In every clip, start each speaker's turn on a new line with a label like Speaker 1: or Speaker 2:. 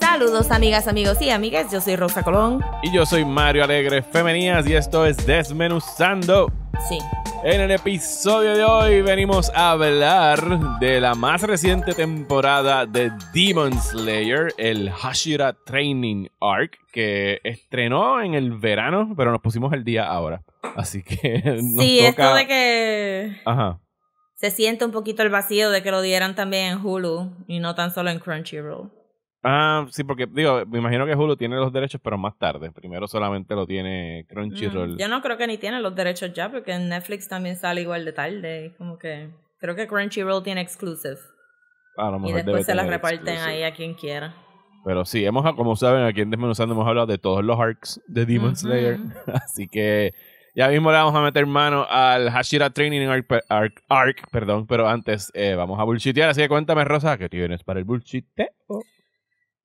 Speaker 1: Saludos amigas, amigos y amigas, yo soy Rosa Colón.
Speaker 2: Y yo soy Mario Alegre Femenías y esto es Desmenuzando. Sí. En el episodio de hoy venimos a hablar de la más reciente temporada de Demon Slayer, el Hashira Training Arc, que estrenó en el verano, pero nos pusimos el día ahora. Así que. Nos sí, esto de
Speaker 1: que. Ajá se siente un poquito el vacío de que lo dieran también en Hulu y no tan solo en Crunchyroll.
Speaker 2: Ah, sí, porque digo, me imagino que Hulu tiene los derechos, pero más tarde. Primero solamente lo tiene Crunchyroll. Mm, yo no
Speaker 1: creo que ni tiene los derechos ya, porque en Netflix también sale igual de tarde. Como que creo que Crunchyroll tiene exclusive.
Speaker 2: y después se las reparten ahí
Speaker 1: a quien quiera.
Speaker 2: Pero sí, hemos, como saben, aquí en Desmenuzando hemos hablado de todos los arcs de Demon Slayer. Así que ya mismo le vamos a meter mano al Hashira Training Arc, perdón, pero antes eh, vamos a bullshitear. Así que cuéntame, Rosa, ¿qué tienes para el bullshiteo?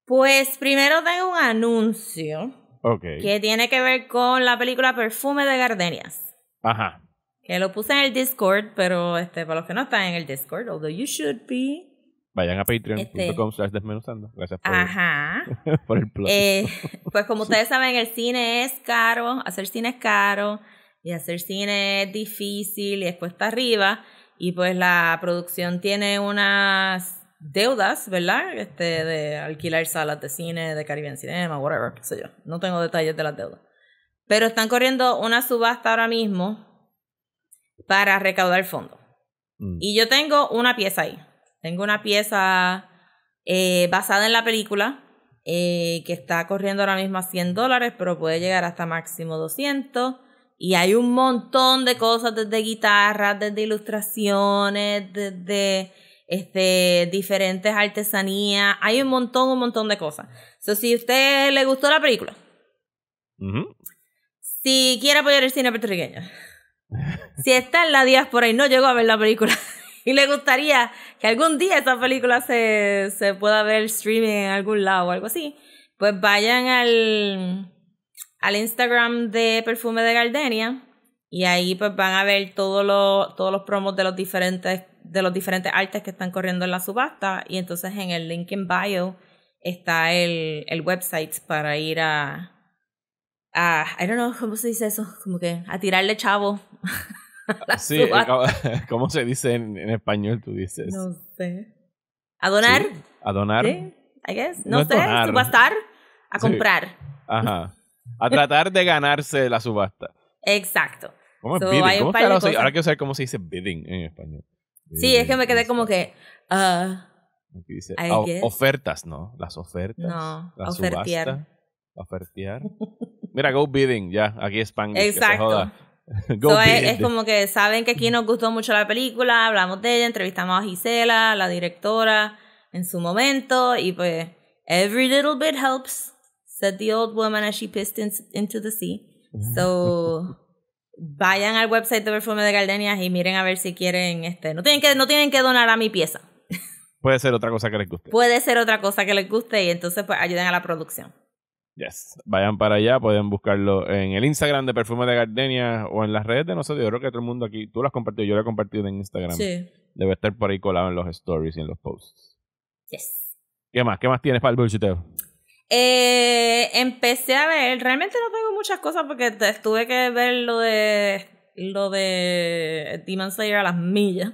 Speaker 1: Pues primero tengo un anuncio que tiene que ver con la película Perfume de Gardenias. Ajá. Que lo puse en el Discord, pero este, para los que no están en el Discord, although you should be.
Speaker 2: Vayan a patreon.com este slash desmenuzando. Gracias por, el plus. Eh,
Speaker 1: pues como ustedes saben, el cine es caro, hacer cine es caro y hacer cine es difícil y es cuesta arriba y pues la producción tiene unas deudas, ¿verdad? Este, de alquilar salas de cine, de Caribbean Cinema, whatever, qué sé yo. No tengo detalles de las deudas. Pero están corriendo una subasta ahora mismo para recaudar fondos. fondo. Mm. Y yo tengo una pieza ahí. Tengo una pieza eh, basada en la película eh, que está corriendo ahora mismo a 100 dólares, pero puede llegar hasta máximo 200. Y hay un montón de cosas, desde guitarras, desde ilustraciones, desde este, diferentes artesanías. Hay un montón, un montón de cosas. So, si a usted le gustó la película, si quiere apoyar el cine puertorriqueño, si está en la diáspora y no llegó a ver la película y le gustaría que algún día esa película se, se pueda ver streaming en algún lado o algo así, pues vayan al al Instagram de Perfume de Gardenia y ahí pues van a ver todos los promos de los diferentes de los diferentes artes que están corriendo en la subasta y entonces en el link en bio está el, el website para ir a, a I don't know cómo se dice eso, como que a tirarle chavo. sí,
Speaker 2: ¿cómo se dice en, español tú dices? No
Speaker 1: sé. A donar. a donar. I guess. No, sé. sé, subastar, a comprar.
Speaker 2: Ajá a tratar de ganarse la subasta.
Speaker 1: Exacto. ¿Cómo es Ahora
Speaker 2: quiero saber cómo se dice bidding en español. Sí, es que me
Speaker 1: quedé como que. aquí dice,
Speaker 2: ofertas, ¿no? Las ofertas. No, la ofertear. Subasta, ofertear. Mira, go bidding, ya. Aquí es español Exacto.
Speaker 1: So es, es, como que saben que aquí nos gustó mucho la película, hablamos de ella, entrevistamos a Gisela, la directora, en su momento, y pues, every little bit helps said the old woman as she pissed into the sea. Mm. So, vayan al website de Perfume de Gardenias y miren a ver si quieren, este, no tienen que, no tienen que donar a mi pieza.
Speaker 2: Puede ser otra cosa que les guste.
Speaker 1: Puede ser otra cosa que les guste y entonces pues ayuden a la producción. Yes.
Speaker 2: Vayan para allá, pueden buscarlo en el Instagram de Perfume de Gardenia o en las redes de sé Yo creo que todo el mundo aquí, tú lo has compartido, yo lo he compartido en Instagram. Sí. Debe estar por ahí colado en los stories y en los posts. Yes. ¿Qué más? ¿Qué más tienes para el bolsiteo?
Speaker 1: Eh, empecé a ver, realmente no tengo muchas cosas porque tuve que ver lo de lo de Demon Slayer a las millas,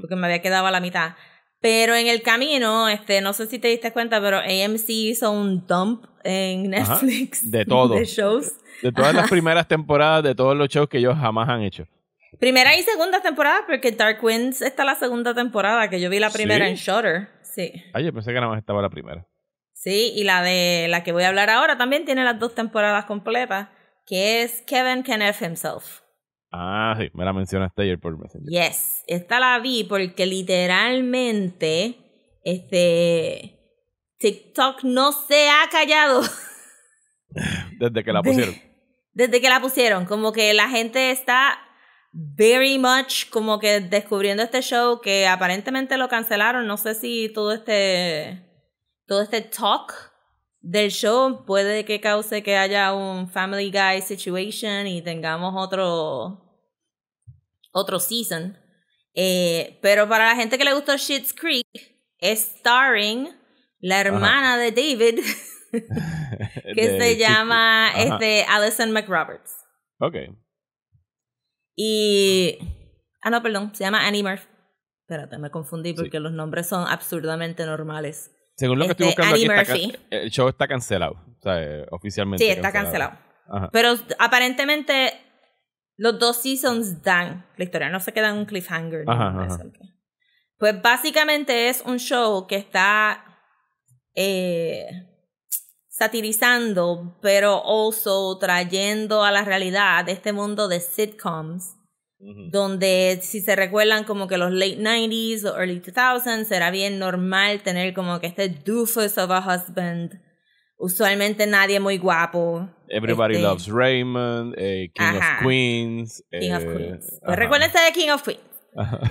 Speaker 1: porque me había quedado a la mitad. Pero en el camino, este, no sé si te diste cuenta, pero AMC hizo un dump en Netflix de todo, de shows, de todas las
Speaker 2: primeras temporadas de todos los shows que ellos jamás han hecho.
Speaker 1: Primera y segunda temporada, porque Dark Winds está la segunda temporada, que yo vi la primera en Shutter. Sí.
Speaker 2: Ay, pensé que nada más estaba la primera.
Speaker 1: Sí, y la de la que voy a hablar ahora también tiene las dos temporadas completas, que es Kevin Kenneth Himself.
Speaker 2: Ah, sí, me la mencionaste ayer por Messenger.
Speaker 1: Yes, esta la vi porque literalmente este TikTok no se ha callado.
Speaker 2: Desde que la pusieron.
Speaker 1: desde que la pusieron, como que la gente está very much como que descubriendo este show que aparentemente lo cancelaron, no sé si todo este todo este talk del show puede que cause que haya un Family Guy situation y tengamos otro otro season. Eh, pero para la gente que le gustó Shit's Creek, es starring la hermana de David,
Speaker 2: que se llama este,
Speaker 1: Alison McRoberts. Ok. Y. Ah, no, perdón, se llama Annie Murphy. Espérate, me confundí porque los nombres son absurdamente normales. Según lo que estoy este, buscando aquí,
Speaker 2: el show está cancelado. Eh, oficialmente. Sí, está cancelado.
Speaker 1: Pero aparentemente los dos seasons dan la historia, no se queda en un cliffhanger. Pues básicamente es un show que está eh, satirizando, pero also trayendo a la realidad este mundo de sitcoms donde si se recuerdan como que los late 90s o early 2000s Será bien normal tener como que este doofus of a husband. Usualmente nadie muy guapo. Everybody este Loves
Speaker 2: Raymond, eh, King, of Queens, King eh, of Queens. Pues
Speaker 1: recuérdense de King of Queens.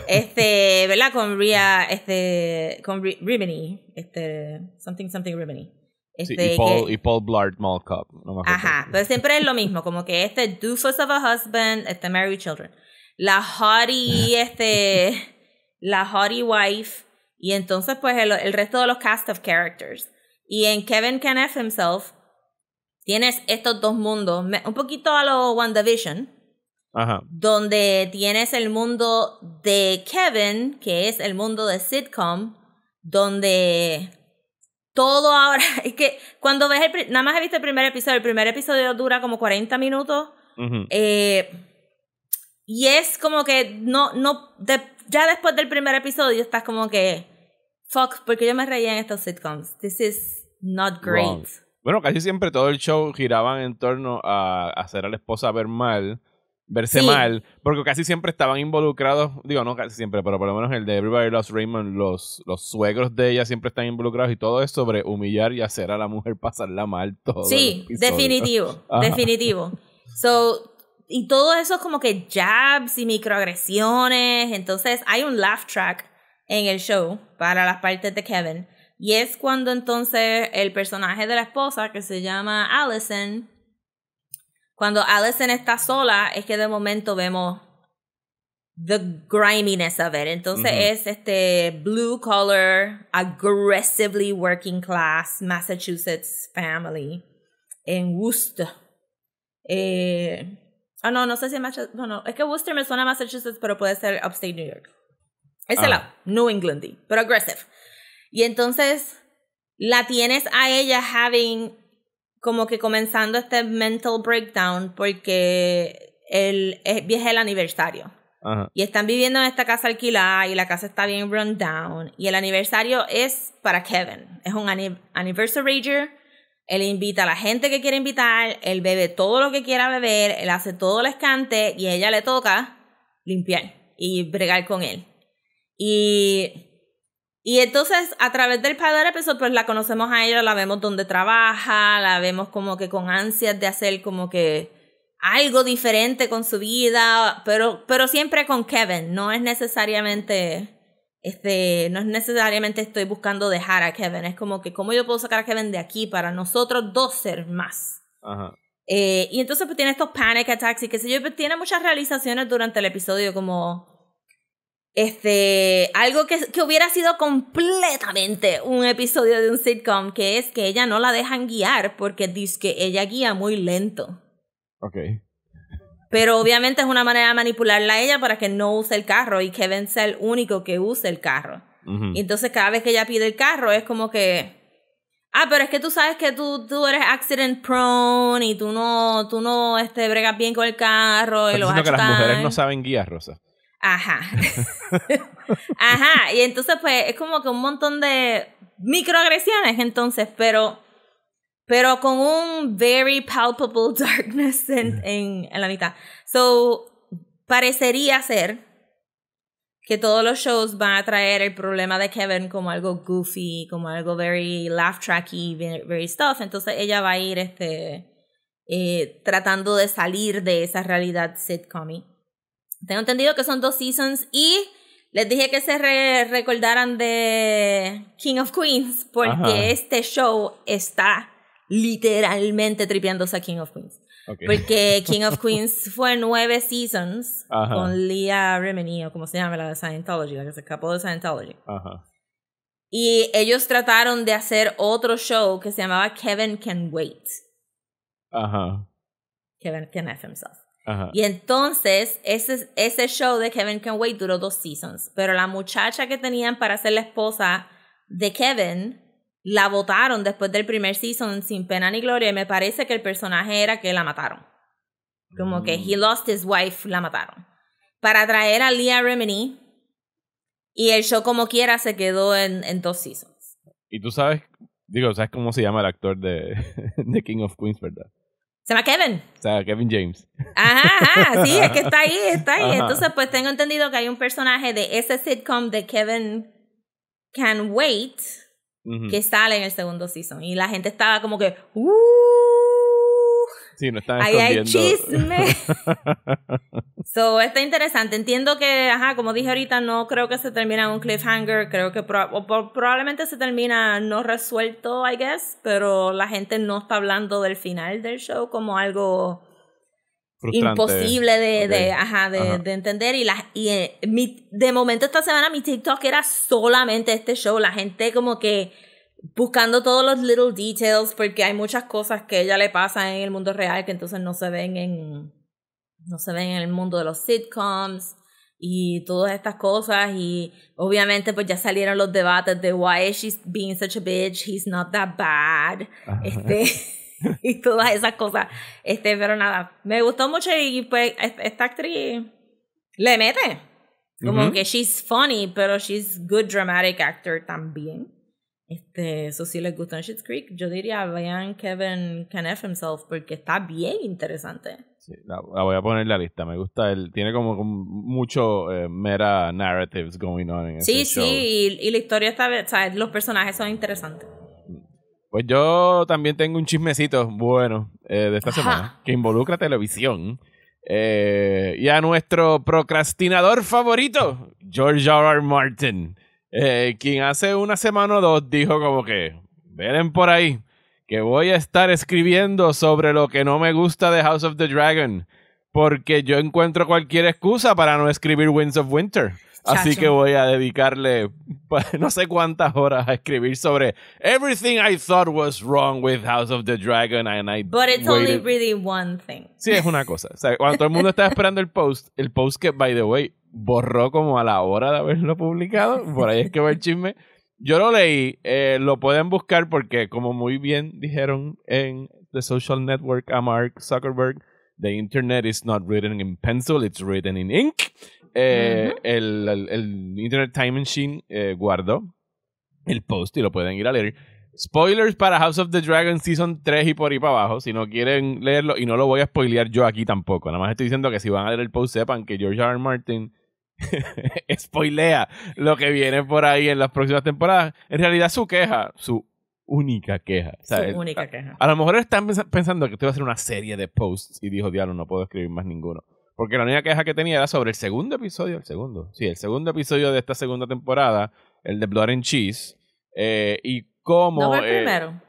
Speaker 1: este, ¿verdad? Con Ria, este, con R Rimini, este, something, something Rimini. Este, y, Paul, que, y
Speaker 2: Paul Blart Mall Cop. No me ajá,
Speaker 1: pero siempre es lo mismo, como que este doofus of a husband, este married children la hottie, este, la Haughty wife, y entonces pues el, resto de los cast of characters. Y en Kevin Kenneth himself tienes estos dos mundos, un poquito a lo WandaVision, Ajá. donde tienes el mundo de Kevin, que es el mundo de sitcom, donde todo ahora, es que cuando ves el, nada más he visto el primer episodio, el primer episodio dura como 40 minutos, eh, y es como que no, no, ya después del primer episodio estás como que, fuck, porque yo me reía en estos sitcoms. This is not great.
Speaker 2: Bueno, casi siempre todo el show giraban en torno a hacer a la esposa ver mal, verse mal, porque casi siempre estaban involucrados, digo, no casi siempre, pero por lo menos el de Everybody Loves Raymond, los, los suegros de ella siempre están involucrados y todo es sobre humillar y hacer a la mujer pasarla mal todo. Sí, definitivo, definitivo.
Speaker 1: So, y todo eso es como que jabs y microagresiones. Entonces hay un laugh track en el show para las partes de Kevin. Y es cuando entonces el personaje de la esposa, que se llama Allison, cuando Allison está sola, es que de momento vemos the griminess of it. Entonces es este blue collar, aggressively working class Massachusetts family en Worcester. Eh, Ah, no, no sé si Massachusetts. No, no. Es que Worcester me suena a Massachusetts, pero puede ser upstate New York. Ese ah. lado, New England, pero Y entonces la tienes a ella having como que comenzando este mental breakdown porque el, es, es el aniversario. Y están viviendo en esta casa alquilada y la casa está bien run down. Y el aniversario es para Kevin. Es un anniversary él invita a la gente que quiere invitar, él bebe todo lo que quiera beber, él hace todo el escante y a ella le toca limpiar y bregar con él. Y, y entonces a través del Padre empezó pues la conocemos a ella, la vemos donde trabaja, la vemos como que con ansias de hacer como que algo diferente con su vida, pero, pero siempre con Kevin, no es necesariamente este, no es necesariamente estoy buscando dejar a Kevin, es como que cómo yo puedo sacar a Kevin de aquí para nosotros dos ser más. Ajá. Eh, y entonces pues tiene estos panic attacks y qué sé yo, pues, tiene muchas realizaciones durante el episodio como este algo que, que hubiera sido completamente un episodio de un sitcom, que es que ella no la dejan guiar porque dice que ella guía muy lento. Okay. Pero obviamente es una manera de manipularla a ella para que no use el carro y Kevin sea el único que use el carro. Y entonces cada vez que ella pide el carro es como que... Ah, pero es que tú sabes que tú, eres accident prone y tú no, tú no este, bregas bien con el carro. Y lo que las mujeres no
Speaker 2: saben guías, Rosa.
Speaker 1: Ajá. Ajá. Y entonces, pues, es como que un montón de microagresiones, entonces, pero pero con un very palpable darkness en, en, la mitad. So, parecería ser que todos los shows van a traer el problema de Kevin como algo goofy, como algo very laugh tracky, very stuff. Entonces ella va a ir este, eh, tratando de salir de esa realidad sitcom. Tengo entendido que son dos seasons y les dije que se recordaran de King of Queens porque este show está literalmente tripeándose a King of Queens. Porque King of Queens fue nueve seasons con Leah Remini, o como se llama, la de Scientology, la que se escapó de Scientology. Y ellos trataron de hacer otro show que se llamaba Kevin Can Wait. Ajá. Kevin Can F Himself. Ajá. Y entonces ese, ese show de Kevin Can Wait duró dos seasons, pero la muchacha que tenían para ser la esposa de Kevin la votaron después del primer season sin pena ni gloria y me parece que el personaje era que la mataron. Como que he mm. lost his wife, la mataron. Para traer a Leah Remini y el show como quiera se quedó en, dos seasons.
Speaker 2: Y tú sabes, digo, ¿sabes cómo se llama el actor de, de King of Queens, verdad? Se llama Kevin. Se llama Kevin James.
Speaker 1: Ajá, ajá, sí, es que está ahí, está ahí. Entonces, pues tengo entendido que hay un personaje de ese sitcom de Kevin Can Wait que sale en el segundo season. Y la gente estaba como que, uh".
Speaker 3: Sí, no Ahí hay chisme.
Speaker 1: so, está interesante. Entiendo que, ajá, como dije ahorita, no creo que se termina en un cliffhanger. Creo que probablemente se termina no resuelto, I guess. Pero la gente no está hablando del final del show como algo
Speaker 2: imposible de, de, ajá, de,
Speaker 1: entender. Y, la, y eh, de momento esta semana mi TikTok era solamente este show. La gente como que buscando todos los little details porque hay muchas cosas que ella le pasa en el mundo real que entonces no se ven en, no se ven en el mundo de los sitcoms y todas estas cosas y obviamente pues ya salieron los debates de why she's being such a bitch, he's not that bad. Este y todas esas cosas. Este, pero nada, me gustó mucho y pues esta actriz le mete. Como que she's funny, pero she's good dramatic actor también. Este, eso sí les gustó en Shit's Creek. Yo diría, vean Kevin Kenneth himself porque está bien interesante. Sí, la,
Speaker 2: voy a poner en la lista. Me gusta él. Tiene como mucho mera eh, meta narratives going on en Sí, show sí. sí
Speaker 1: Y, y, la historia está, o sea, los personajes son interesantes.
Speaker 2: Pues yo también tengo un chismecito bueno eh, de esta semana que involucra televisión. Eh, y a nuestro procrastinador favorito, George R. R. Martin, eh, quien hace una semana o dos dijo como que, ven por ahí, que voy a estar escribiendo sobre lo que no me gusta de House of the Dragon, porque yo encuentro cualquier excusa para no escribir Winds of Winter. Así que voy a dedicarle pues, no sé cuántas horas a escribir sobre everything I thought was wrong with House of the Dragon and I But it's only
Speaker 1: really one thing. Sí, es
Speaker 2: una cosa. O sea, cuando todo el mundo estaba esperando el post, el post que, by the way, borró como a la hora de haberlo publicado, por ahí es que va el chisme. Yo lo leí, eh, lo pueden buscar porque como muy bien dijeron en The Social Network a Mark Zuckerberg, The Internet is not written in pencil, it's written in ink. Eh, el, el, Internet Time Machine eh, guardó el post y lo pueden ir a leer. Spoilers para House of the Dragon Season 3 y por ahí para abajo. Si no quieren leerlo, y no lo voy a spoilear yo aquí tampoco. Nada más estoy diciendo que si van a leer el post, sepan que George R. R. Martin spoilea lo que viene por ahí en las próximas temporadas. En realidad, su queja, su única queja. única queja. A, lo mejor están pensando que esto va a hacer una serie de posts y dijo, diablo, no puedo escribir más ninguno. Porque la única queja que tenía era sobre el segundo episodio, el segundo, sí, el segundo episodio de esta segunda temporada, el de Blood and Cheese, eh, y cómo... ¿No fue el eh, primero?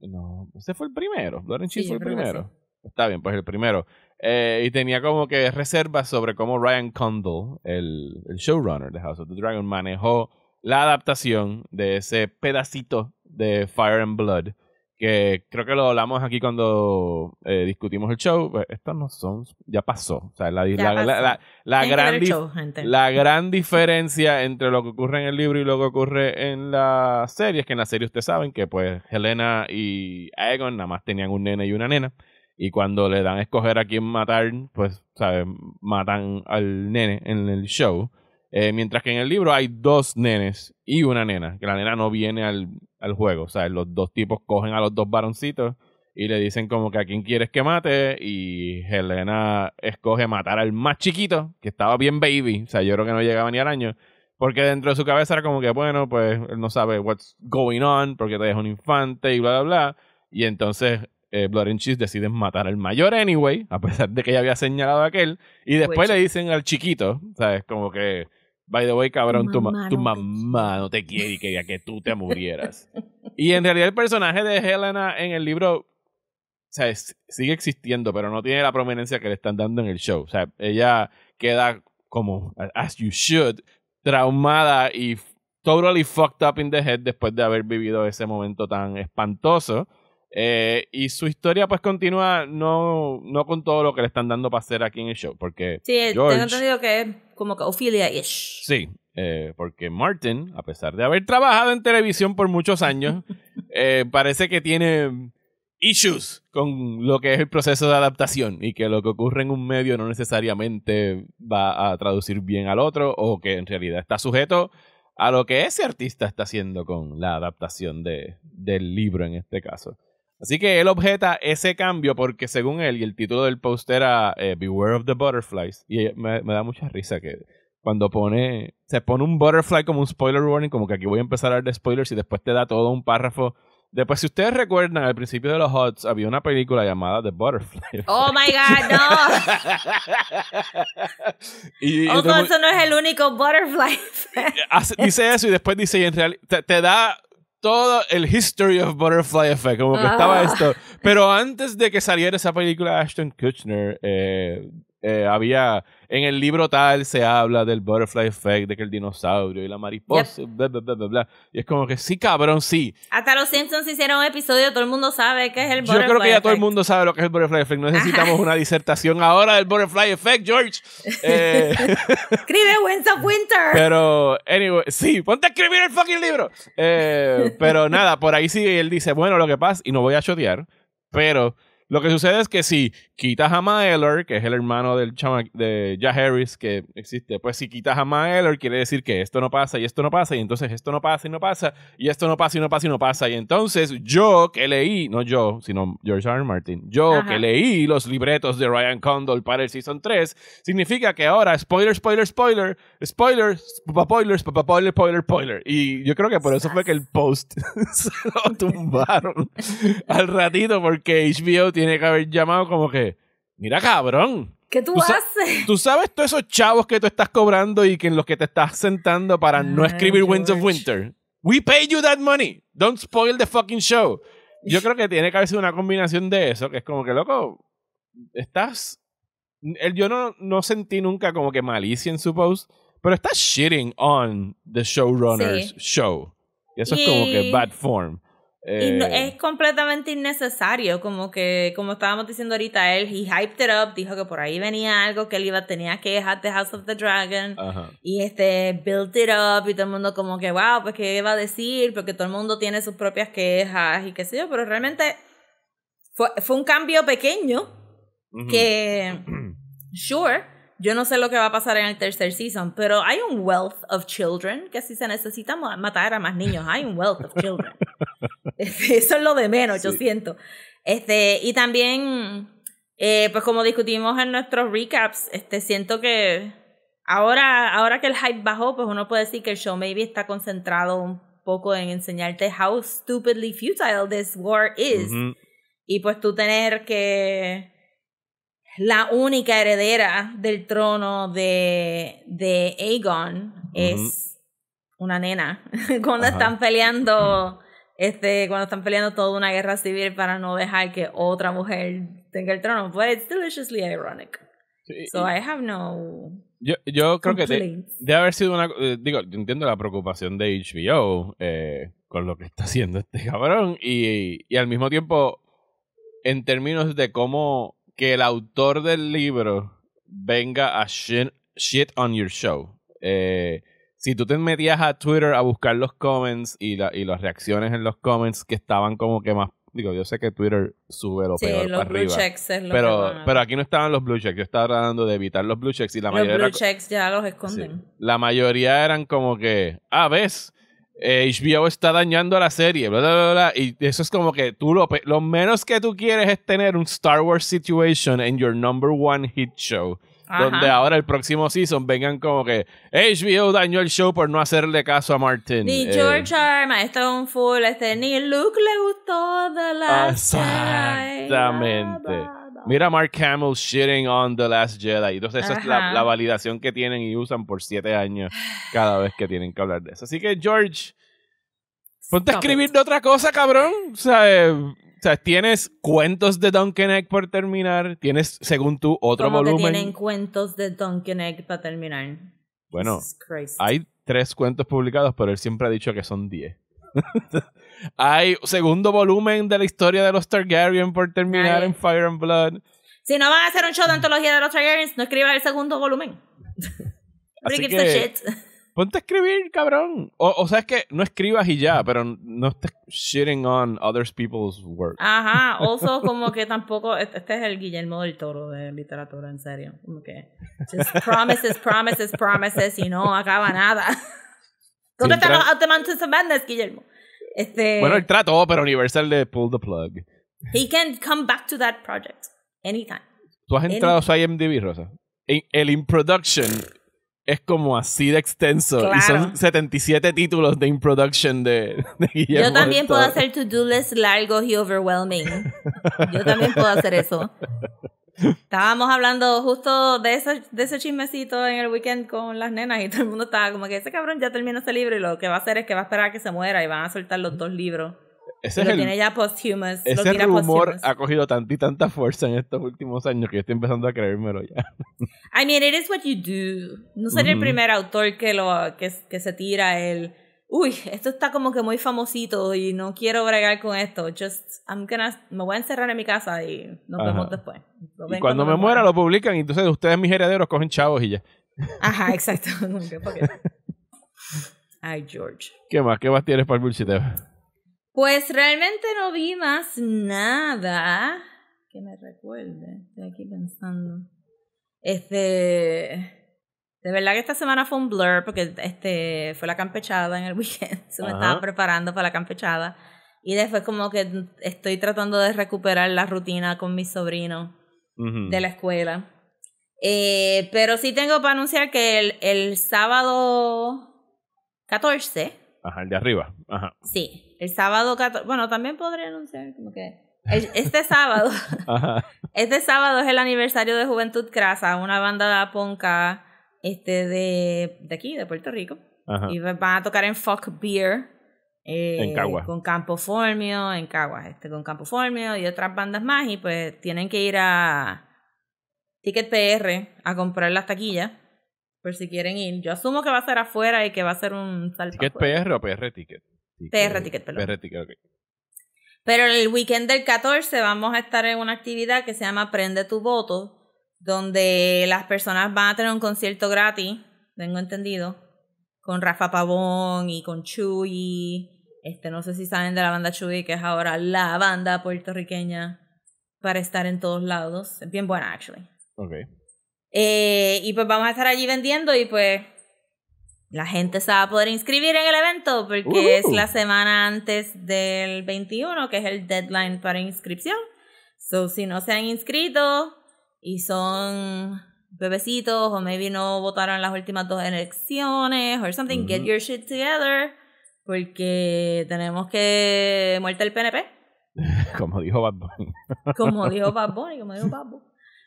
Speaker 2: No, ese fue el primero, Blood and Cheese fue el primero. Está bien, pues el primero. Eh, y tenía como que reservas sobre cómo Ryan Condal, el, el showrunner de House of the Dragon, manejó la adaptación de ese pedacito de Fire and Blood que creo que lo hablamos aquí cuando eh, discutimos el show, pues, estos no son, ya pasó. O la, la, gran, diferencia entre lo que ocurre en el libro y lo que ocurre en la serie es que en la serie ustedes saben que pues Helena y Aegon nada más tenían un nene y una nena. Y cuando le dan a escoger a quién matar, pues, ¿sabes? Matan al nene en el show. Eh, mientras que en el libro hay dos nenes y una nena, que la nena no viene al, juego. O sea, los dos tipos cogen a los dos varoncitos y le dicen como que a quién quieres que mate y Helena escoge matar al más chiquito, que estaba bien baby, o sea, yo creo que no llegaba ni al año, porque dentro de su cabeza era como que, bueno, pues él no sabe what's going on, porque te es un infante y bla, bla, bla, y entonces eh, Blood and Cheese deciden matar al mayor anyway, a pesar de que ya había señalado a aquel. Y después le dicen al chiquito, ¿sabes? Como que, by the way, cabrón, tu, mamá, no, te quiere y quería que tú te murieras. y en realidad el personaje de Helena en el libro sigue existiendo, pero no tiene la prominencia que le están dando en el show. O sea, ella queda como, as you should, traumada y totally fucked up in the head después de haber vivido ese momento tan espantoso. Eh, y su historia pues continúa no, no con todo lo que le están dando para hacer aquí en el show, porque... Sí, eh, tengo entendido
Speaker 1: que es como que
Speaker 2: Sí, eh, porque Martin, a pesar de haber trabajado en televisión por muchos años, parece que tiene issues con lo que es el proceso de adaptación y que lo que ocurre en un medio no necesariamente va a traducir bien al otro o que en realidad está sujeto a lo que ese artista está haciendo con la adaptación de, del libro en este caso. Así que él objeta ese cambio porque según él, y el título del post era eh, Beware of the Butterflies, y eh, me, da mucha risa que cuando pone, se pone un butterfly como un spoiler warning, como que aquí voy a empezar a dar de spoilers y después te da todo un párrafo. Después, si ustedes recuerdan, al principio de los HOTS había una película llamada The Butterfly.
Speaker 1: ¡Oh, my God, no!
Speaker 2: y, Ojo, oh, eso
Speaker 1: no es el único Butterfly.
Speaker 2: dice eso y después dice, y en realidad, te da todo el history of Butterfly Effect, como que estaba esto. Pero antes de que saliera esa película Ashton Kutcher, eh, eh, había en el libro tal se habla del butterfly effect, de que el dinosaurio y la mariposa, Y es como que sí, cabrón, sí.
Speaker 1: Hasta los Simpsons hicieron un episodio, todo el mundo sabe que es el butterfly effect. Yo creo que ya todo el
Speaker 2: mundo sabe lo que es el butterfly effect. No necesitamos una disertación ahora del butterfly effect, George. Eh,
Speaker 1: Escribe Winds of Winter. Pero,
Speaker 2: anyway, sí, ponte a escribir el fucking libro. Eh, pero nada, por ahí sí él dice, bueno, lo que pasa, y no voy a chotear, pero lo que sucede es que si quitas a Maeller, que es el hermano del chama, de Jack Harris que existe, pues si quitas a Maeller, quiere decir que esto no pasa y esto no pasa y entonces esto no pasa y no pasa y esto no pasa y no pasa y no pasa y entonces yo que leí, no yo, sino George R. Martin, yo que leí los libretos de Ryan Condal para el Season 3, significa que ahora spoiler, spoiler, spoiler, spoiler, spoiler, spoiler, spoiler, spoiler, spoiler. Y yo creo que por eso fue que el post se lo tumbaron al ratito porque HBO tiene que haber llamado como que, mira cabrón. ¿Qué tú, haces? Tú sabes todos esos chavos que tú estás cobrando y que en los que te estás sentando para no escribir Winds of Winter. We pay you that money. Don't spoil the fucking show. Yo creo que tiene que haber sido una combinación de eso, que es como que, loco, estás... yo no, no sentí nunca como que malicia en su post, pero estás shitting on the showrunner's show. Y eso es como que bad form y eh,
Speaker 1: es completamente innecesario, como que, como estábamos diciendo ahorita, él, he hyped it up, dijo que por ahí venía algo, que él iba, tenía que dejar The House of the Dragon, y este, built it up, y todo el mundo como que, wow, pues qué iba a decir, porque todo el mundo tiene sus propias quejas, y qué sé yo, pero realmente fue, fue un cambio pequeño, que, sure, yo no sé lo que va a pasar en el tercer season, pero hay un wealth of children que si se necesita matar a más niños, hay un wealth of children. Este, eso es lo de menos, yo siento. Este, y también, eh, pues como discutimos en nuestros recaps, este, siento que ahora, ahora que el hype bajó, pues uno puede decir que el show maybe está concentrado un poco en enseñarte how stupidly futile this war is. Y pues tú tener que la única heredera del trono de, de Aegon es una nena. cuando están peleando, este, cuando están peleando toda una guerra civil para no dejar que otra mujer tenga el trono. But deliciously ironic. Sí, so no.
Speaker 2: Yo, yo creo que de, haber sido una. Eh, digo, entiendo la preocupación de HBO eh, con lo que está haciendo este cabrón. Y, y al mismo tiempo, en términos de cómo que el autor del libro venga a shit, on your show. Eh, si tú te metías a Twitter a buscar los comments y, las reacciones en los comments que estaban como que más digo, yo sé que Twitter sube lo sí, peor los blue Checks es lo pero, pero aquí no estaban los blue checks, yo estaba tratando de evitar los blue checks y la mayoría. Los blue
Speaker 1: checks ya los esconden.
Speaker 2: la mayoría eran como que, ah, ves, HBO eh, está dañando a la serie, bla, bla, bla, Y eso es como que tú lo, lo menos que tú quieres es tener un Star Wars situation en your number one hit show. Donde ahora el próximo season vengan como que HBO dañó el show por no hacerle caso a Martin. Ni eh. George
Speaker 1: R. Maestro full, este, ni Luke le gustó de la
Speaker 2: Exactamente mira Mark Hamill shitting on The Last Jedi. Entonces esa es la, la, validación que tienen y usan por siete años cada vez que tienen que hablar de eso. Así que George, ponte a escribir de otra cosa, cabrón. O sea, eh, o sea, tienes cuentos de Duncan Egg por terminar, tienes, según tú, otro volumen. Que tienen
Speaker 1: cuentos de Duncan Egg para terminar.
Speaker 2: Bueno, hay tres cuentos publicados, pero él siempre ha dicho que son diez. Hay segundo volumen de la historia de los Targaryen por terminar en Fire and Blood.
Speaker 1: Si no van a hacer un show de antología de los Targaryens, no escriban el segundo volumen.
Speaker 2: ponte a escribir, cabrón. O, o sea, es que no escribas y ya, pero no estés shitting on other people's work. Ajá, also
Speaker 1: como que tampoco, e-, este es el Guillermo del Toro de literatura, en serio. Como que,
Speaker 2: just promises,
Speaker 1: promises, promises y no acaba nada. ¿Dónde están los of Madness, Guillermo? Este, bueno, el
Speaker 2: trato pero Universal de pull the plug.
Speaker 1: He can come back to that project anytime.
Speaker 2: ¿Tú has entrado a IMDb, Rosa? el In Production es como así de extenso. Y son 77 títulos de In Production de, Guillermo Yo también puedo hacer
Speaker 1: to-do list largo y overwhelming. Yo también puedo hacer eso. Estábamos hablando justo de ese, de ese chismecito en el weekend con las nenas y todo el mundo estaba como que ese cabrón ya terminó ese libro y lo que va a hacer es que va a esperar a que se muera y van a soltar los dos libros. Ese ya posthumous. Ese lo rumor
Speaker 2: ha cogido tanta y tanta fuerza en estos últimos años que yo estoy empezando a creérmelo ya.
Speaker 1: I mean, it is what you do. No sería el primer autor que, lo, que, que se tira el uy, esto está como que muy famosito y no quiero bregar con esto. Just, I'm gonna, me voy a encerrar en mi casa y nos vemos después. cuando, me,
Speaker 2: muera, lo publican y entonces ustedes, mis herederos, cogen chavos y ya.
Speaker 1: Ajá, exacto. Ay, George.
Speaker 2: ¿Qué más? ¿Qué más tienes para el Bullshit?
Speaker 1: Pues realmente no vi más nada que me recuerde. Estoy aquí pensando. Este. De verdad que esta semana fue un blur porque este, fue la campechada en el weekend. Se me estaba preparando para la campechada. Y después como que estoy tratando de recuperar la rutina con mi sobrino de la escuela. Eh, pero sí tengo para anunciar que el, el sábado 14.
Speaker 2: Ajá, el de arriba. Ajá.
Speaker 1: Sí, el sábado 14. Bueno, también podría anunciar como que... este sábado. Ajá. Este sábado es el aniversario de Juventud Crasa, una banda de ponca este de, de aquí, de Puerto Rico. Y van a tocar en Fuck Beer. Eh, en Con Campo Formio, en Caguas, este, con Campo Formio y otras bandas más. Y pues tienen que ir a Ticket PR a comprar las taquillas. Por si quieren ir. Yo asumo que va a ser afuera y que va a ser un salto. ¿Ticket PR
Speaker 2: o PR Ticket? PR Ticket, perdón. PR Ticket, ok.
Speaker 1: Pero el weekend del 14 vamos a estar en una actividad que se llama Prende tu voto donde las personas van a tener un concierto gratis, tengo entendido, con Rafa Pavón y con Chuy. Este, no sé si saben de la banda Chuy, que es ahora la banda puertorriqueña para estar en todos lados. Es bien buena, actually. Okay. Eh, y pues vamos a estar allí vendiendo y pues la gente se va a poder inscribir en el evento porque es la semana antes del 21, que es el deadline para inscripción. So, si no se han inscrito, y son bebecitos o maybe no votaron las últimas dos elecciones or something, get your shit together porque tenemos que muerte el PNP.
Speaker 2: como dijo Bad como dijo
Speaker 1: Bad Bunny, como dijo Bad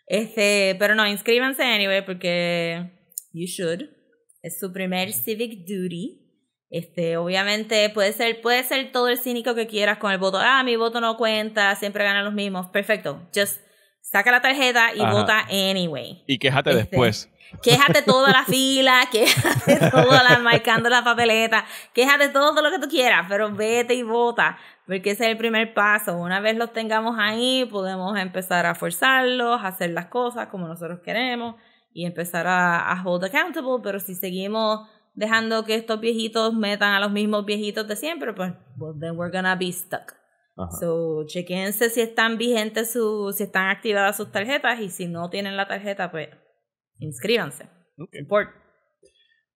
Speaker 1: Este, pero no, inscríbanse anyway porque you should. Es su primer civic duty. Este, obviamente puede ser, puede ser todo el cínico que quieras con el voto. Ah, mi voto no cuenta, siempre ganan los mismos. Perfecto. Just saca la tarjeta y vota anyway.
Speaker 2: Y quéjate este, después.
Speaker 1: Quéjate toda la fila, quéjate toda la marcando la papeleta, quéjate todo lo que tú quieras, pero vete y vota, porque ese es el primer paso. Una vez los tengamos ahí, podemos empezar a forzarlos, a hacer las cosas como nosotros queremos y empezar a, a hold accountable, pero si seguimos dejando que estos viejitos metan a los mismos viejitos de siempre, pues well, then we're gonna be stuck. So, chequense si están vigentes, su, si están activadas sus tarjetas y si no tienen la tarjeta, pues inscríbanse.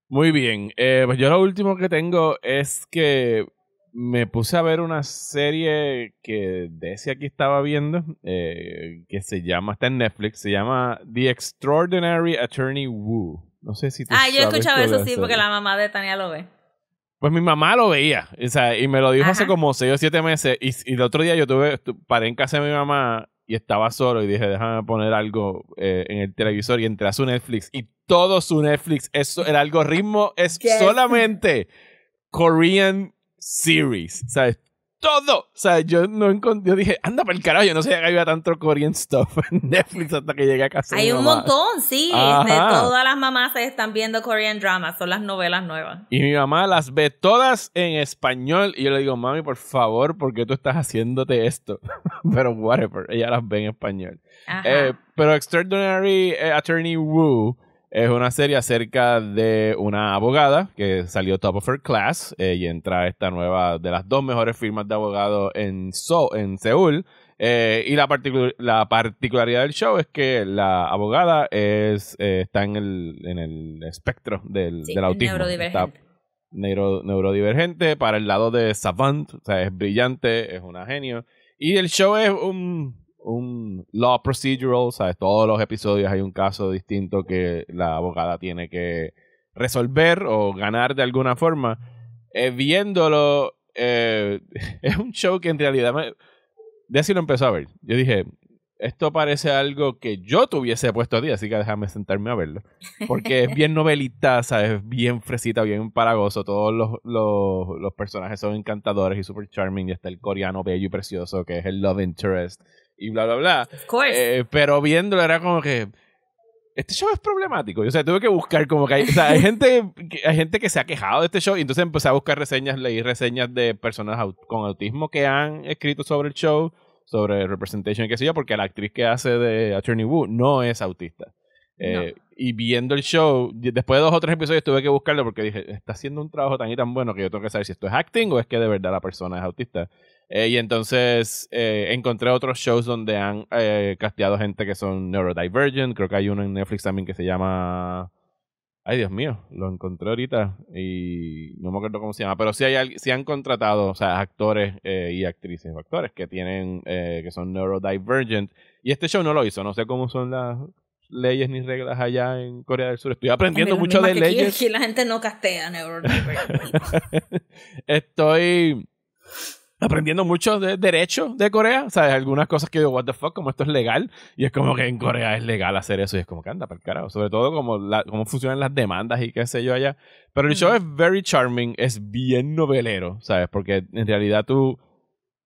Speaker 2: Muy bien. Eh, pues yo lo último que tengo es que me puse a ver una serie que Desi aquí estaba viendo, eh, que se llama, está en Netflix, se llama The Extraordinary Attorney Wu. No sé si tú Ah, yo he escuchado eso, sí, porque
Speaker 1: la mamá de Tania lo ve.
Speaker 2: Pues mi mamá lo veía, o sea, y me lo dijo hace como seis o siete meses. Y, y, el otro día yo tuve, paré en casa de mi mamá y estaba solo y dije, déjame poner algo eh, en el televisor y entré a su Netflix. Y todo su Netflix, el algoritmo es solamente Korean series, ¿sabes? todo. O sea, yo no encontré, yo dije, anda para el carajo, yo no sabía que había tanto Korean stuff en Netflix hasta que llegué a casa. Hay un montón, sí. De todas
Speaker 1: las mamás están viendo Korean dramas, son las novelas nuevas.
Speaker 2: Y mi mamá las ve todas en español y yo le digo, mami, por favor, ¿por qué tú estás haciéndote esto? pero whatever, ella las ve en español. Eh, pero Extraordinary eh, Attorney Woo es una serie acerca de una abogada que salió top of her class eh, y entra esta nueva de las dos mejores firmas de abogados en, so en Seúl. Eh, y la, particularidad del show es que la abogada es, eh, está en el, en el espectro del, del autismo. Neurodivergente. neurodivergente para el lado de Savant, o sea, es brillante, es una genio. Y el show es un un law procedural, ¿sabes? Todos los episodios hay un caso distinto que la abogada tiene que resolver o ganar de alguna forma. Eh, viéndolo, eh, es un show que en realidad... Me... así lo empezó a ver. Yo dije, esto parece algo que yo tuviese puesto a día, así que déjame sentarme a verlo. Porque es bien novelita, ¿sabes? Bien fresita, bien paragoso. Todos los, los, los personajes son encantadores y super charming. Y está el coreano bello y precioso, que es el love interest y bla, bla, bla. Eh, pero viéndolo era como que este show es problemático. Yo, o sea, tuve que buscar como que hay, gente, hay gente que se ha quejado de este show y entonces empecé a buscar reseñas, leí reseñas de personas con autismo que han escrito sobre el show, sobre representation y qué sé yo, porque la actriz que hace de Attorney Wu no es autista. Eh, y viendo el show, después de dos o tres episodios tuve que buscarlo porque dije, está haciendo un trabajo tan y tan bueno que yo tengo que saber si esto es acting o es que de verdad la persona es autista. Eh, y entonces eh, encontré otros shows donde han casteado gente que son neurodivergent. Creo que hay uno en Netflix también que se llama... Ay, Dios mío, lo encontré ahorita y no me acuerdo cómo se llama, pero sí, hay, sí han contratado, o sea, actores y actrices o actores que tienen, que son neurodivergent. Y este show no lo hizo, no sé cómo son las, leyes ni reglas allá en Corea del Sur. Estoy aprendiendo mucho de leyes. y
Speaker 1: la gente no castea,
Speaker 2: Estoy aprendiendo mucho de derecho de Corea. ¿Sabes? Algunas cosas que digo, what the fuck, como esto es legal. Y es como que en Corea es legal hacer eso. Y es como que anda para el carajo. Sobre todo como cómo funcionan las demandas y qué sé yo allá. Pero el show es very charming, es bien novelero, ¿sabes? Porque en realidad tú.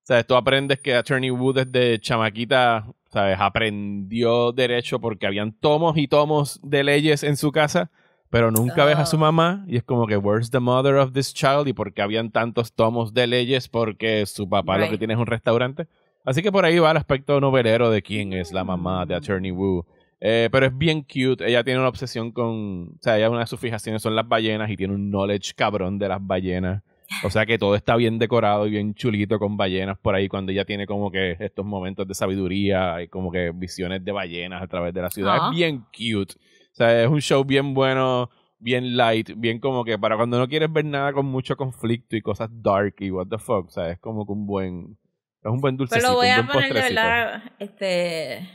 Speaker 2: ¿Sabes? Tú aprendes que Attorney Wood es de chamaquita ¿sabes? Aprendió derecho porque habían tomos y tomos de leyes en su casa, pero nunca ves a su ah. mamá y es como que, where's the mother of this child? Y porque habían tantos tomos de leyes porque su papá lo que tiene es un restaurante. Así que por ahí va el aspecto novelero de quién es la mamá de mm. Attorney Wu. Eh, pero es bien cute. Ella tiene una obsesión con. O sea, ella una de sus fijaciones son las ballenas y tiene un knowledge cabrón de las ballenas. O sea que todo está bien decorado y bien chulito con ballenas por ahí cuando ella tiene como que estos momentos de sabiduría y como que visiones de ballenas a través de la ciudad. Es bien cute. O sea, es un show bien bueno, bien light, bien como que para cuando no quieres ver nada con mucho conflicto y cosas dark y what the fuck. O sea, es como que un buen... Es un buen pues dulcecito, Pero lo voy a poner de verdad,
Speaker 1: este...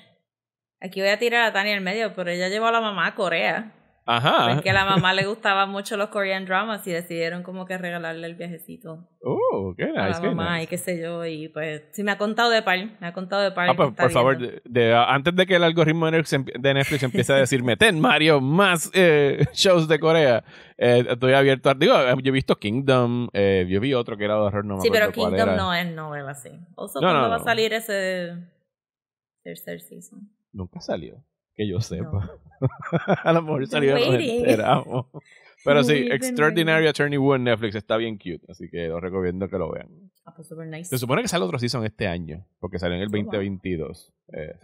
Speaker 1: Aquí voy a tirar a Tania en medio, pero ella llevó a la mamá a Corea.
Speaker 3: Ajá. Porque pues a la
Speaker 1: mamá le gustaban mucho los Korean dramas y decidieron como que regalarle el viajecito.
Speaker 2: Oh, qué nice. A la mamá y
Speaker 1: qué sé yo. Y pues, sí, me ha contado de par. Me ha contado de par. Ah, pues, por favor,
Speaker 2: de, antes de que el algoritmo de Netflix empiece a decirme ten Mario más eh, shows de Corea, eh, estoy abierto a. Digo, eh, yo he visto Kingdom, eh, yo vi otro que era de horror, no me Sí, pero Kingdom no
Speaker 1: es novela, sí. O sea, va a salir ese tercer season? Nunca salió
Speaker 2: que yo sepa. a lo mejor salió Pero sí, Extraordinary Attorney Woo Netflix está bien cute, así que os recomiendo que lo vean. Ah, pues, Se supone que sale otro season este año, porque salió en el 2022. Eh,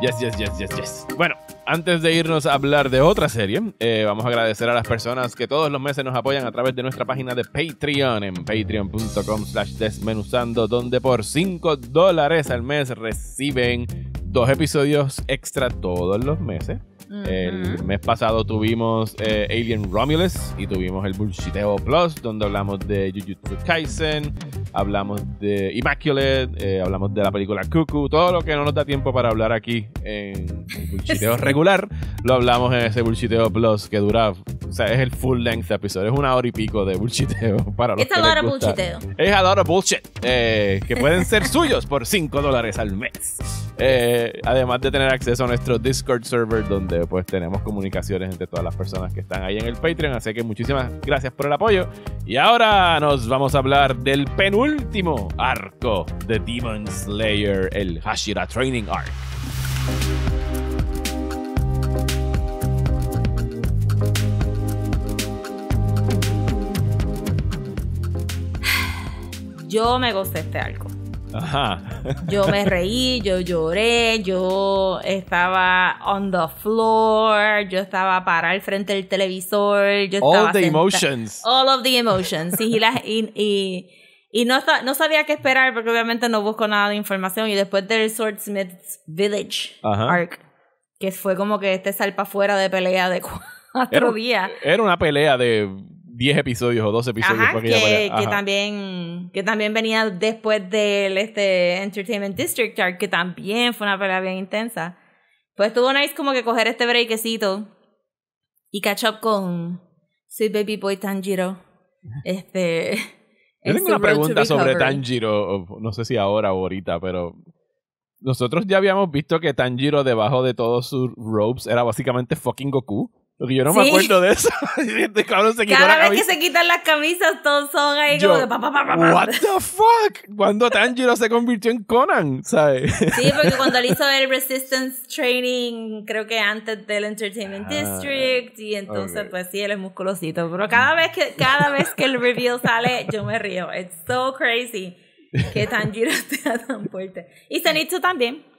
Speaker 2: Yes, yes, yes, yes, yes. Bueno, antes de irnos a hablar de otra serie, eh, vamos a agradecer a las personas que todos los meses nos apoyan a través de nuestra página de Patreon en patreon.com slash desmenuzando, donde por 5 dólares al mes reciben dos episodios extra todos los meses el mes pasado tuvimos eh, Alien Romulus y tuvimos el Bullshiteo Plus, donde hablamos de Jujutsu Kaisen, hablamos de Immaculate, eh, hablamos de la película Cuckoo, todo lo que no nos da tiempo para hablar aquí en el Bullshiteo regular, lo hablamos en ese Bullshiteo Plus que dura, o sea, es el full length episodio, es una hora y pico de Bullshiteo para los que Es a bullshit, eh, que pueden ser suyos por 5 dólares al mes. además de tener acceso a nuestro Discord server donde pues tenemos comunicaciones entre todas las personas que están ahí en el Patreon. Así que muchísimas gracias por el apoyo. Y ahora nos vamos a hablar del penúltimo arco de Demon Slayer, el Hashira Training Arc.
Speaker 1: Yo me gocé este arco. Yo me reí, yo lloré, yo estaba on the floor, yo estaba parada al frente del televisor, yo All the
Speaker 2: emotions.
Speaker 1: All of the emotions. Y, no, no, sabía qué esperar porque obviamente no busco nada de información. Y después del Swordsmith's Village arc, que fue como que este salpa fuera de pelea de cuatro días.
Speaker 2: Era una pelea de 10 episodios o 12 episodios. Ajá, que, que,
Speaker 1: también, que también venía después del este, Entertainment District Arc, que también fue una pelea bien intensa. Pues estuvo nice como que coger este breakecito y catch up con Sweet Baby Boy Tanjiro. Este. Yo tengo una pregunta sobre
Speaker 2: Tanjiro, no sé si ahora o ahorita, pero nosotros ya habíamos visto que Tanjiro debajo de todos sus robes era básicamente fucking Goku yo no me acuerdo de eso. Este cada vez que se
Speaker 1: quitan las camisas, todos son ahí como de pa, What the fuck?
Speaker 2: Cuando Tanjiro se convirtió en Conan, ¿sabes? sí,
Speaker 1: porque cuando él hizo el Resistance Training, creo que antes del Entertainment ah, District, y entonces, pues sí, él es musculosito. Pero cada vez que, cada vez que el reveal sale, yo me río. It's so crazy que Tanjiro sea tan fuerte. Y Zenitsu también.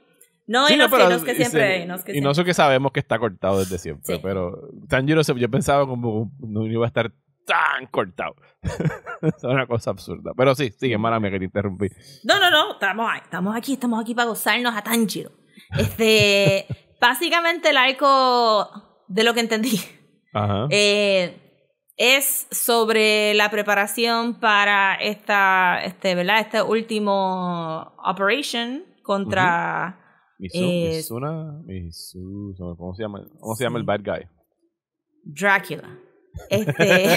Speaker 1: No, y, no, pero, que siempre, no
Speaker 2: que sabemos que está cortado desde siempre, pero Tanjiro, yo pensaba como no iba a estar tan cortado. es una cosa absurda. Pero sí, sigue, mm. mala me que interrumpir.
Speaker 1: No, no, no, estamos, estamos aquí, estamos aquí para gozarnos a Tanjiro. Este, básicamente el arco de lo que entendí eh, es sobre la preparación para esta, este, ¿verdad? Este último operation contra... Misuna,
Speaker 2: ¿cómo se llama? ¿Cómo se llama el bad guy?
Speaker 1: Drácula. Este,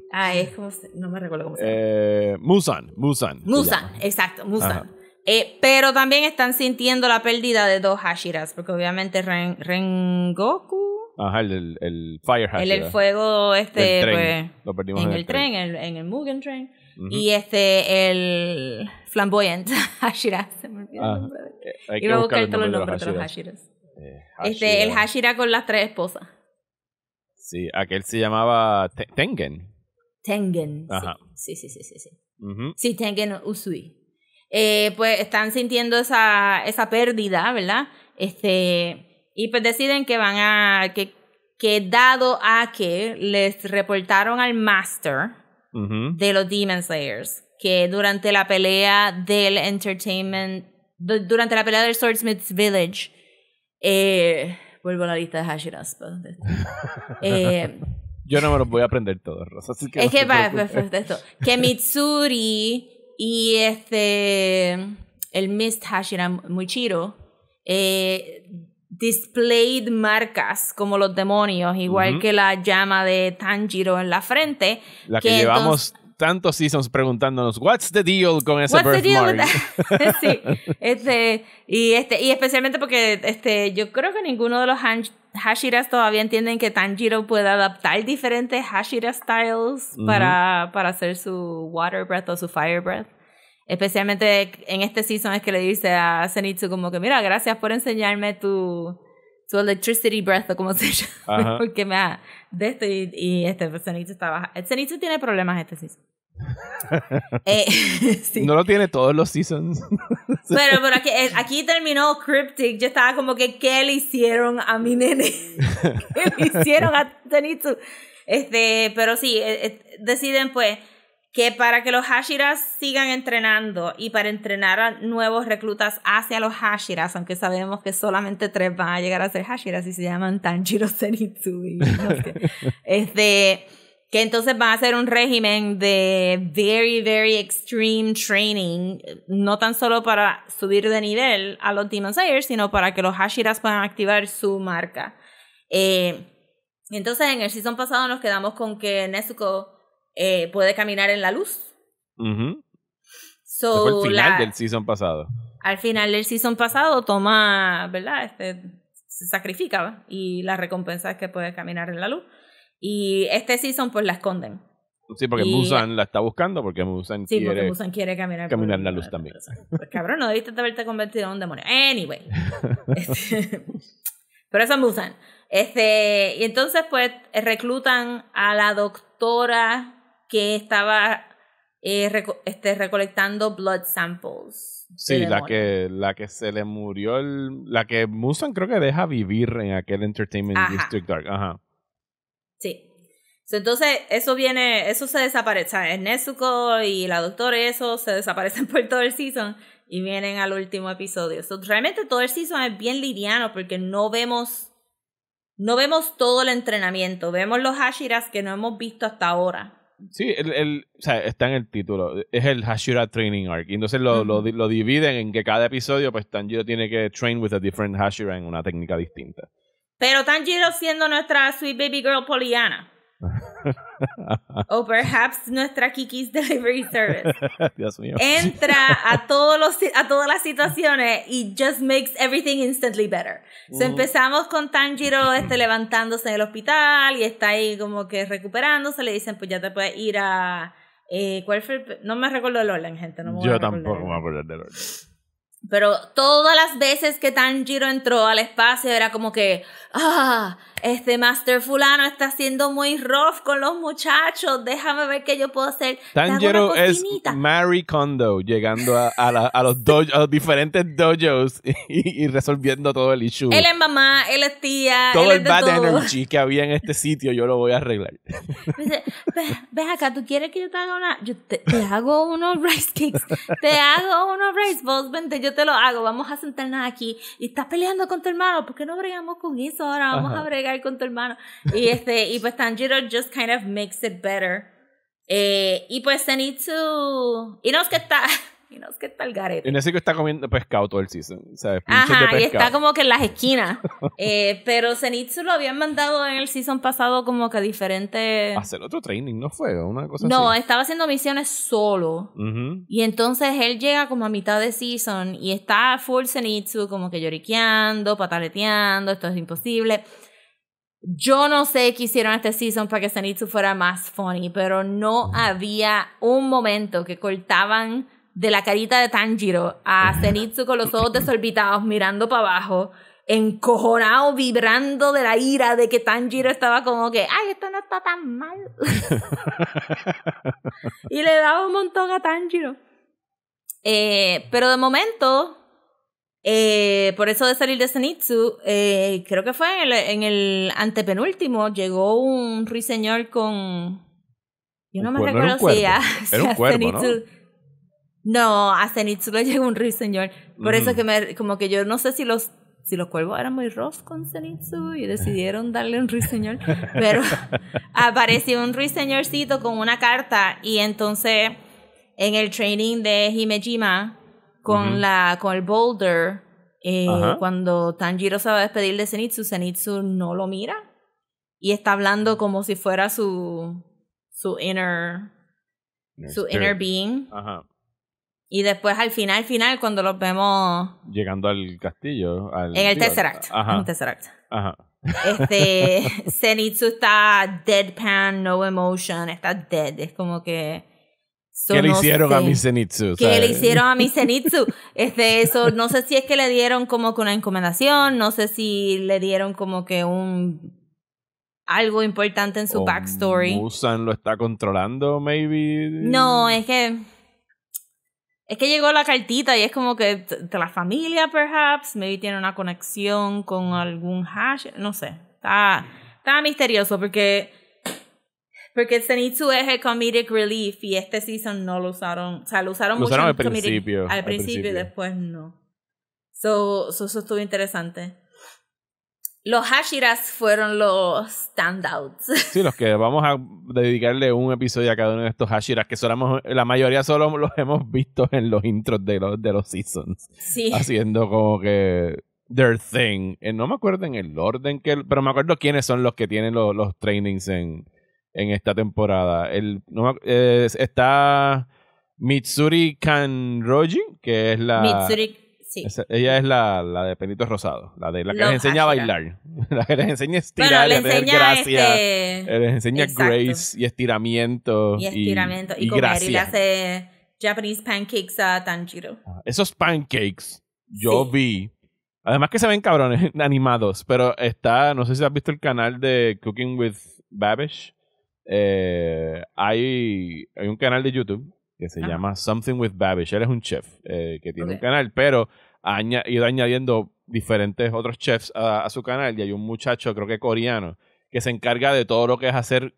Speaker 1: ah, es como no me recuerdo cómo se llama.
Speaker 2: Eh, Musan, Musan. Musan,
Speaker 1: exacto, Musan. Eh, pero también están sintiendo la pérdida de dos Hashiras, porque obviamente Rengoku.
Speaker 2: Ajá, el, el, Fire Hashira. El, fuego este, pues, Lo perdimos en, el
Speaker 1: tren, en el Mugen Train. Y este, el Flamboyant Hashira, se me olvidó el ah. nombre hay buscar, este, el Hashira con las tres esposas.
Speaker 2: Sí, aquel se llamaba Tengen.
Speaker 1: Tengen. Sí, sí, sí, sí. Sí, sí Tengen Usui. Eh, pues están sintiendo esa, esa pérdida, ¿verdad? Este, y pues deciden que van a. que, dado a que les reportaron al Master de los Demon Slayers que durante la pelea del Entertainment durante la pelea del Swordsmith's Village, eh, vuelvo a la lista de Hashiras. Eh,
Speaker 2: Yo no me los voy a aprender todos, Rosa. que es que, va, pues, pues, esto.
Speaker 1: que Mitsuri y este el Mist Hashira Muichiro eh, displayed marcas como los demonios, igual que la llama de Tanjiro en la frente. La que, llevamos
Speaker 2: tantos seasons preguntándonos, what's the deal con ese what's
Speaker 1: sí, este, y, este, y especialmente porque este, yo creo que ninguno de los Hashiras todavía entienden que Tanjiro puede adaptar diferentes Hashira styles para, para hacer su Water Breath o su Fire Breath. Especialmente en este season es que le dice a Zenitsu como que, mira, gracias por enseñarme tu su electricity breath o como se llama, porque me ha de esto y, este Zenitsu pues, está baja. El eh, Zenitsu tiene problemas este season.
Speaker 2: Eh, sí. No lo tiene todos los seasons.
Speaker 1: pero, pero aquí, eh, aquí, terminó Cryptic. Yo estaba como que, ¿qué le hicieron a mi nene? le hicieron a Zenitsu? Este, pero sí, deciden pues que para que los Hashiras sigan entrenando y para entrenar a nuevos reclutas hacia los Hashiras, aunque sabemos que solamente tres van a llegar a ser Hashiras y se llaman Tanjiro Senitsui. No este, que entonces va a ser un régimen de very, very extreme training, no tan solo para subir de nivel a los Demon Slayers, sino para que los Hashiras puedan activar su marca. Eh, entonces en el season pasado nos quedamos con que Nezuko eh, puede caminar en la luz.
Speaker 2: Uh final del season pasado.
Speaker 1: Al final del season pasado toma, ¿verdad? Este, se sacrifica y la recompensa es que puede caminar en la luz. Y este season pues la esconden.
Speaker 2: Sí, porque Musan la está buscando porque Musan sí, quiere, porque
Speaker 1: quiere caminar, caminar en la luz también. Pues, cabrón, no debiste haberte convertido en un demonio. Anyway. Este, pero eso es Musan. Este, y entonces pues reclutan a la doctora que estaba eh, este, recolectando blood samples. Sí, la que,
Speaker 2: la que se le murió, la que Musan creo que deja vivir en aquel Entertainment District Dark. Ajá.
Speaker 1: Sí. Entonces, eso viene, eso se desaparece. Nesuko y la doctora eso se desaparecen por todo el season y vienen al último episodio. realmente todo el season es bien liviano porque no vemos no vemos todo el entrenamiento, vemos los Hashiras que no hemos visto hasta ahora.
Speaker 2: Sí, el, o sea, está en el título. Es el Hashira Training Arc. entonces lo, lo, dividen en que cada episodio, pues Tanjiro tiene que train with a different Hashira en una técnica distinta.
Speaker 1: Pero Tanjiro siendo nuestra Sweet Baby Girl Poliana. o perhaps nuestra Kiki's Delivery Service entra a, todos los, a todas las situaciones y just makes everything instantly better. Uh. empezamos con Tanjiro este, levantándose del hospital y está ahí como que recuperándose. Le dicen, pues ya te puedes ir a... Eh, no me recuerdo el orden, gente. Yo
Speaker 2: tampoco me acuerdo del
Speaker 1: orden. Pero todas las veces que Tanjiro entró al espacio era como que... ¡Ah! este Master Fulano está siendo muy rough con los muchachos, déjame ver qué yo puedo hacer.
Speaker 2: Tanjiro es Mary Kondo llegando a, a, los diferentes dojos y, resolviendo todo el issue. Él
Speaker 1: es mamá, él es tía. Todo el bad energy
Speaker 2: que había en este sitio yo lo voy a arreglar. Dice,
Speaker 1: ves acá, ¿tú quieres que yo te haga una? Yo te, hago unos rice kicks te hago unos rice balls, vente, yo te lo hago, vamos a sentarnos aquí. Y estás peleando con tu hermano, ¿por qué no bregamos con eso? Ahora vamos a bregar con tu hermano. Y, este, y pues Tanjiro just kind of makes it better. Eh, y pues Zenitsu... que está... que está el garete.
Speaker 2: que está comiendo pescado todo el season. ¿sabes? Ajá, de y está como
Speaker 1: que en las esquinas. Eh, pero Zenitsu lo habían mandado en el season pasado como que diferente...
Speaker 2: Hacer otro training, ¿no fue? Una cosa no, estaba
Speaker 1: haciendo misiones solo. Y entonces él llega como a mitad de season y está full Zenitsu como que lloriqueando, pataleteando, esto es imposible. Yo no sé qué hicieron este season para que Zenitsu fuera más funny, pero no mm. había un momento que cortaban de la carita de Tanjiro a mm. Zenitsu con los ojos desorbitados mirando para abajo, encojonado, vibrando de la ira de que Tanjiro estaba como que, ay, esto no está tan mal. y le daba un montón a Tanjiro. Eh, pero de momento, eh, por eso de salir de Senitsu, eh, creo que fue en el, antepenúltimo, llegó un ruiseñor con... Yo no me reconocía, si un cuervo, ¿no? a Senitsu le llegó un ruiseñor. Por eso mm. que me, como que yo no sé si los si los cuervos eran muy rough con Senitsu, y decidieron darle un ruiseñor, pero apareció un ruiseñorcito con una carta y entonces en el training de Himejima con, la, con el boulder, eh, cuando Tanjiro se va a despedir de Zenitsu, Zenitsu no lo mira y está hablando como si fuera su, su inner,
Speaker 2: su inner being. Ajá.
Speaker 1: Y después al final, final, cuando los vemos...
Speaker 2: Llegando al castillo. en el Tesseract. En el Tesseract.
Speaker 1: Este, Zenitsu está deadpan, no emotion, está dead. Es como que ¿Qué le hicieron a Misenitsu? ¿Qué le hicieron a Misenitsu? Este, eso, no sé si es que le dieron como que una encomendación, no sé si le dieron como que un algo importante en su backstory.
Speaker 2: Usan lo está controlando, maybe. No,
Speaker 1: es que es que llegó la cartita y es como que de la familia, perhaps, maybe tiene una conexión con algún hash, no sé. Está, está misterioso porque porque Zenitsu es el comedic relief y este season no lo usaron. O sea, lo usaron mucho al, principio, al, principio, y después no. So, eso estuvo interesante. Los Hashiras fueron los standouts.
Speaker 2: Sí, los que vamos a dedicarle un episodio a cada uno de estos Hashiras, que la mayoría solo los hemos visto en los intros de los, de los seasons. Sí. Haciendo como que their thing. Eh, no me acuerdo en el orden que... Pero me acuerdo quiénes son los que tienen los, los trainings en en esta temporada. El, no, está Mitsuri Kanroji, que es la... Mitsuri, sí. ella es la, de pelitos rosados, la, de, la que les enseña a bailar, la que les enseña a estirar, bueno, a tener gracia, este, les enseña grace y estiramiento. Y estiramiento, y, comer, y le
Speaker 1: hace Japanese pancakes a Tanjiro. Ah,
Speaker 2: esos pancakes, yo vi... Además que se ven cabrones animados, pero está, no sé si has visto el canal de Cooking with Babish. Eh, hay, un canal de YouTube que se llama Something with Babish. Él es un chef eh, que tiene un canal, pero ha ido añadiendo diferentes otros chefs a, su canal. Y hay un muchacho, creo que coreano, que se encarga de todo lo que es hacer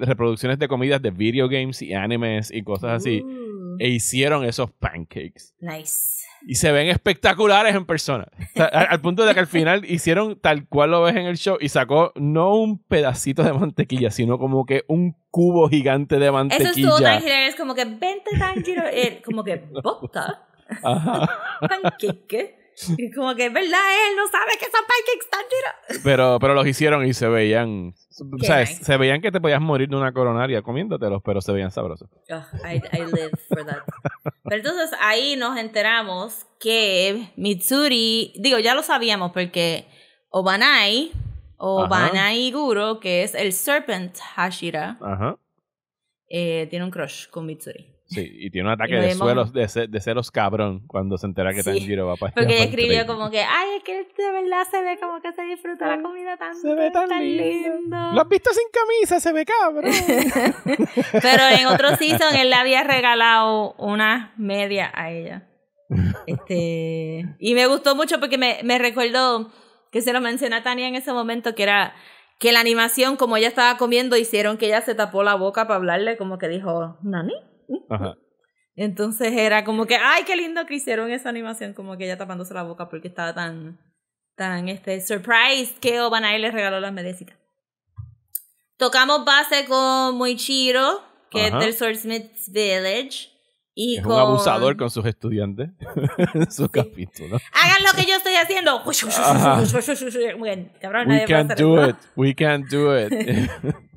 Speaker 2: reproducciones de comidas de video games y animes y cosas así. Uh. E hicieron esos pancakes.
Speaker 3: Nice
Speaker 2: y se ven espectaculares en persona. al, punto de que al final hicieron tal cual lo ves en el show y sacó no un pedacito de mantequilla, sino como que un cubo gigante de mantequilla. Eso estuvo tan
Speaker 1: es como que 20 tan eh, como que panqueque. como que es verdad, él no sabe que son pancakes están
Speaker 2: Pero, pero los hicieron y se veían. O sea, se veían que te podías morir de una coronaria comiéndotelos, pero se veían sabrosos.
Speaker 1: I, live for that. pero entonces ahí nos enteramos que Mitsuri, digo, ya lo sabíamos porque Obanai, Obanai Guru, que es el Serpent Hashira, eh, tiene un crush con Mitsuri.
Speaker 2: Sí, y tiene un ataque de, suelos, de, de, celos cabrón cuando se entera que Tanjiro va para Porque ella escribió
Speaker 1: como que, ay, es que de verdad se ve como que se disfruta la ah, comida tan Se ve tan, lindo. Lo has visto sin
Speaker 2: camisa, se ve cabrón.
Speaker 1: Pero en otro season él le había regalado una media a ella. Este, y me gustó mucho porque me, me recuerdo que se lo menciona Tania en ese momento que era que la animación, como ella estaba comiendo, hicieron que ella se tapó la boca para hablarle, como que dijo, Nani. Entonces era como que, ay, qué lindo que hicieron esa animación, como que ella tapándose la boca porque estaba tan, tan, este, surprised que Obanai le regaló las medecitas. Tocamos base con Moichiro, que es del Swordsmith's Village. Y es un abusador
Speaker 2: con sus estudiantes en su capítulo.
Speaker 1: Hagan lo que yo estoy haciendo. We can't do it.
Speaker 2: We can't do it.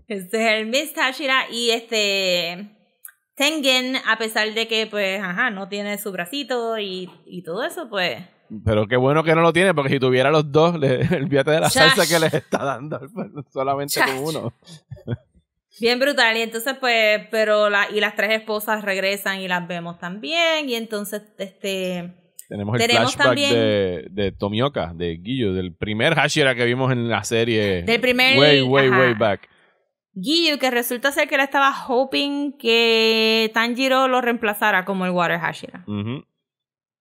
Speaker 1: este es el Miss Tashira y este Tengen, a pesar de que, pues, ajá, no tiene su bracito y, y todo eso, pues.
Speaker 2: Pero qué bueno que no lo tiene, porque si tuviera los dos, le, olvídate de la salsa que les está dando, pues, solamente con uno.
Speaker 1: Bien brutal, y entonces pues, pero la, y las tres esposas regresan y las vemos también, y entonces este...
Speaker 2: Tenemos el flashback también, de, de, Tomioka, de Guillo, del primer Hashira que vimos en la serie. Del primer... Way, way, way back.
Speaker 1: Giyu, que resulta ser que él estaba hoping que Tanjiro lo reemplazara como el Water Hashira.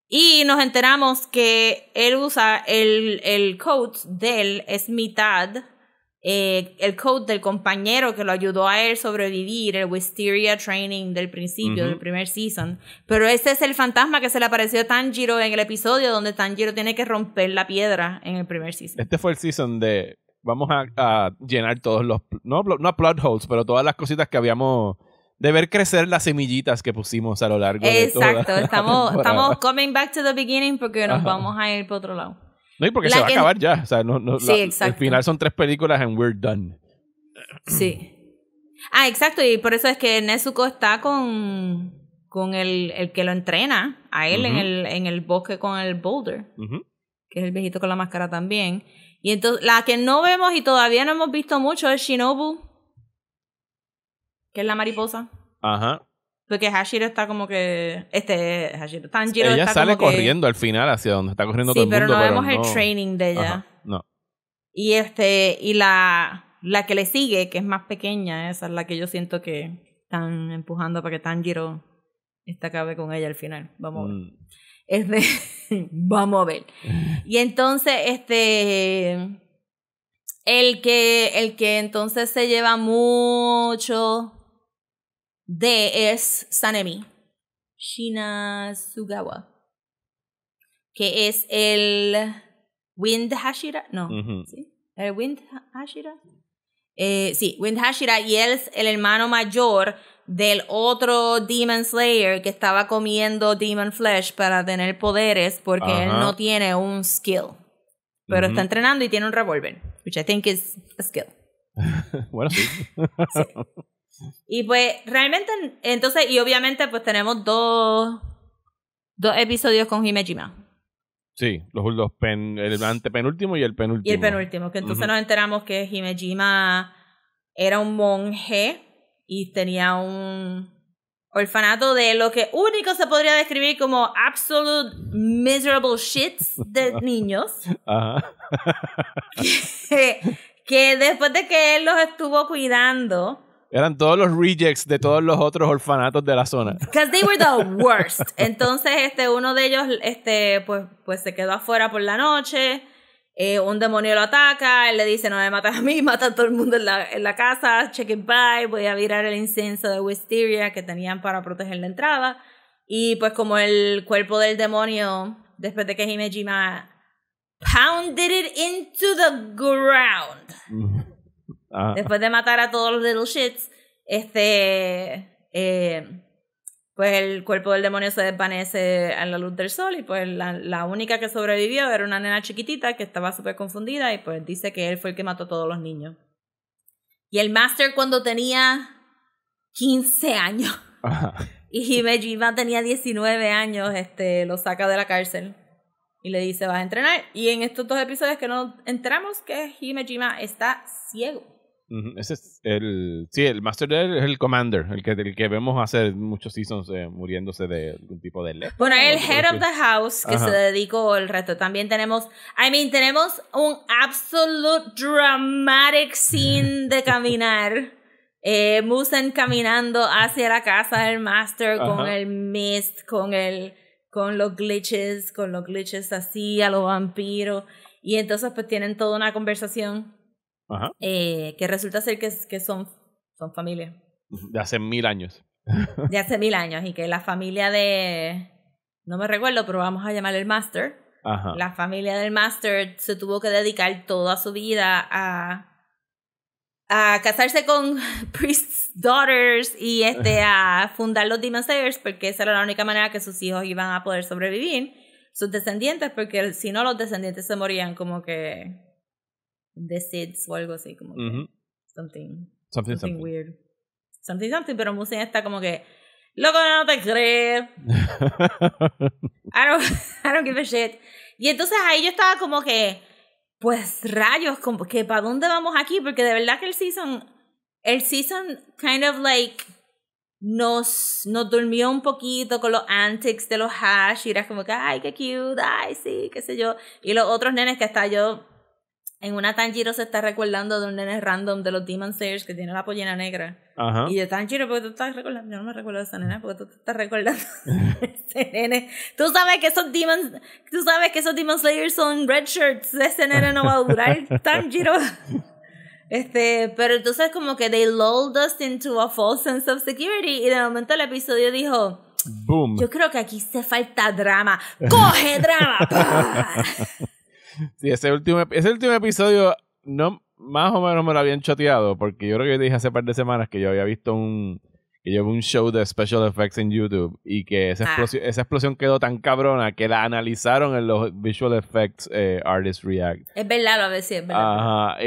Speaker 1: Y nos enteramos que él usa el, el coat de él, es mitad, eh, el coat del compañero que lo ayudó a él sobrevivir, el Wisteria Training del principio, del primer season. Pero ese es el fantasma que se le apareció a Tanjiro en el episodio donde Tanjiro tiene que romper la piedra en el primer season.
Speaker 2: Este fue el season de vamos a, llenar todos los, no, no plot holes, pero todas las cositas que habíamos de ver crecer las semillitas que pusimos a lo largo Exacto, de Exacto, estamos, estamos
Speaker 1: coming back to the beginning porque nos vamos a ir por otro lado.
Speaker 2: No, y porque se va a acabar ya. O sea, no, no, sí, exacto. al final son tres películas and we're done.
Speaker 1: Sí. Ah, exacto. Y por eso es que Nezuko está con, con el, el que lo entrena a él en, el, en el bosque con el boulder, que es el viejito con la máscara también. Y entonces, la que no vemos y todavía no hemos visto mucho es Shinobu, que es la mariposa. Ajá. Porque Hashiro está como que. Este. Hashiro. Tanjiro ella sale corriendo
Speaker 2: al final hacia donde está corriendo todo el mundo. Sí, pero no vemos el training de ella. no.
Speaker 1: Y este. Y la. La que le sigue, que es más pequeña, esa es la que yo siento que están empujando para que Tanjiro esta acabe con ella al final. Vamos a ver. Mm es de, vamos a ver. Y entonces, este, el que, el que entonces se lleva mucho de es Sanemi, Shinazugawa, que es el Wind Hashira, no, ¿sí? El Wind Hashira. Eh, sí, Wind Hashira, y él es el hermano mayor del otro Demon Slayer que estaba comiendo Demon Flesh para tener poderes porque él no tiene un skill. Pero está entrenando y tiene un revólver, which I think is a skill.
Speaker 3: bueno, sí.
Speaker 1: Y pues realmente, entonces, y obviamente pues tenemos dos, dos episodios con Himejima.
Speaker 2: Sí, los, los el antepenúltimo y el penúltimo. Y el penúltimo, que entonces nos
Speaker 1: enteramos que Himejima era un monje y tenía un orfanato de lo que único se podría describir como absolute miserable shits de niños. Ajá. Que, después de que él los estuvo cuidando.
Speaker 2: Eran todos los rejects de todos los otros orfanatos de la zona.
Speaker 1: Because they were the worst. Entonces, este, uno de ellos, este, pues, pues se quedó afuera por la noche. Eh, un demonio lo ataca, él le dice, no me matas a mí, mata a todo el mundo en la, en la casa, check it by, voy a virar el incenso de Wisteria que tenían para proteger la entrada. Y pues como el cuerpo del demonio, después de que Himejima pounded it into the ground,
Speaker 3: mm. ah. después
Speaker 1: de matar a todos los little shits, este... Eh, pues el cuerpo del demonio se desvanece en la luz del sol y pues la, única que sobrevivió era una nena chiquitita que estaba súper confundida y pues dice que él fue el que mató a todos los niños. Y el master cuando tenía 15 años y Himejima tenía 19 años, este, lo saca de la cárcel y le dice vas a entrenar. Y en estos dos episodios que no entramos que Himejima está ciego.
Speaker 2: Ese es el. Sí, el Master es el Commander, el que, el que vemos hace muchos seasons eh, muriéndose de algún tipo de Bueno, el Head of the House que se
Speaker 1: dedicó el resto. También tenemos. I mean, tenemos un absolute dramatic scene de caminar. eh, Musen caminando hacia la casa del Master con el mist, con el. con los glitches, con los glitches así, a los vampiros. Y entonces, pues tienen toda una conversación eh, que resulta ser que, que son, son familia.
Speaker 2: De hace mil años.
Speaker 1: de hace mil años y que la familia de, no me recuerdo, pero vamos a llamar el Master. La familia del Master se tuvo que dedicar toda su vida a, a casarse con priests daughters y este, a fundar los Demon Slayers porque esa era la única manera que sus hijos iban a poder sobrevivir. Sus descendientes, porque si no los descendientes se morían como que The Sids o algo así, como something, something, weird. Something, something, pero Musen está como que, loco, no te crees. I, don't, give a shit. Y entonces ahí yo estaba como que, pues rayos, como que para dónde vamos aquí, porque de verdad que el season, el season kind of like nos, nos durmió un poquito con los antics de los hash y eras como que, ay, qué cute, ay, sí, qué sé yo. Y los otros nenes que hasta yo en una Tanjiro se está recordando de un nene random de los Demon Slayers que tiene la pollina negra. Ajá. Y de Tanjiro, porque tú estás recordando? Yo no me recuerdo de esa nena, porque tú estás recordando de ese nene. Tú sabes que esos tú sabes que esos Demon Slayers son red shirts. Ese nene no va a durar, Tanjiro. Este, pero entonces como que they lulled us into a false sense of security y de momento el episodio dijo, boom. Yo creo que aquí se falta drama. Coge
Speaker 2: drama. Sí, ese último, último episodio no, más o menos me lo habían choteado, porque yo creo que dije hace un par de semanas que yo había visto un, que yo un show de special effects en YouTube y que ah. esa, explosión, quedó tan cabrona que la analizaron en los visual effects eh, artist react.
Speaker 1: Es verdad, lo
Speaker 2: a Ajá,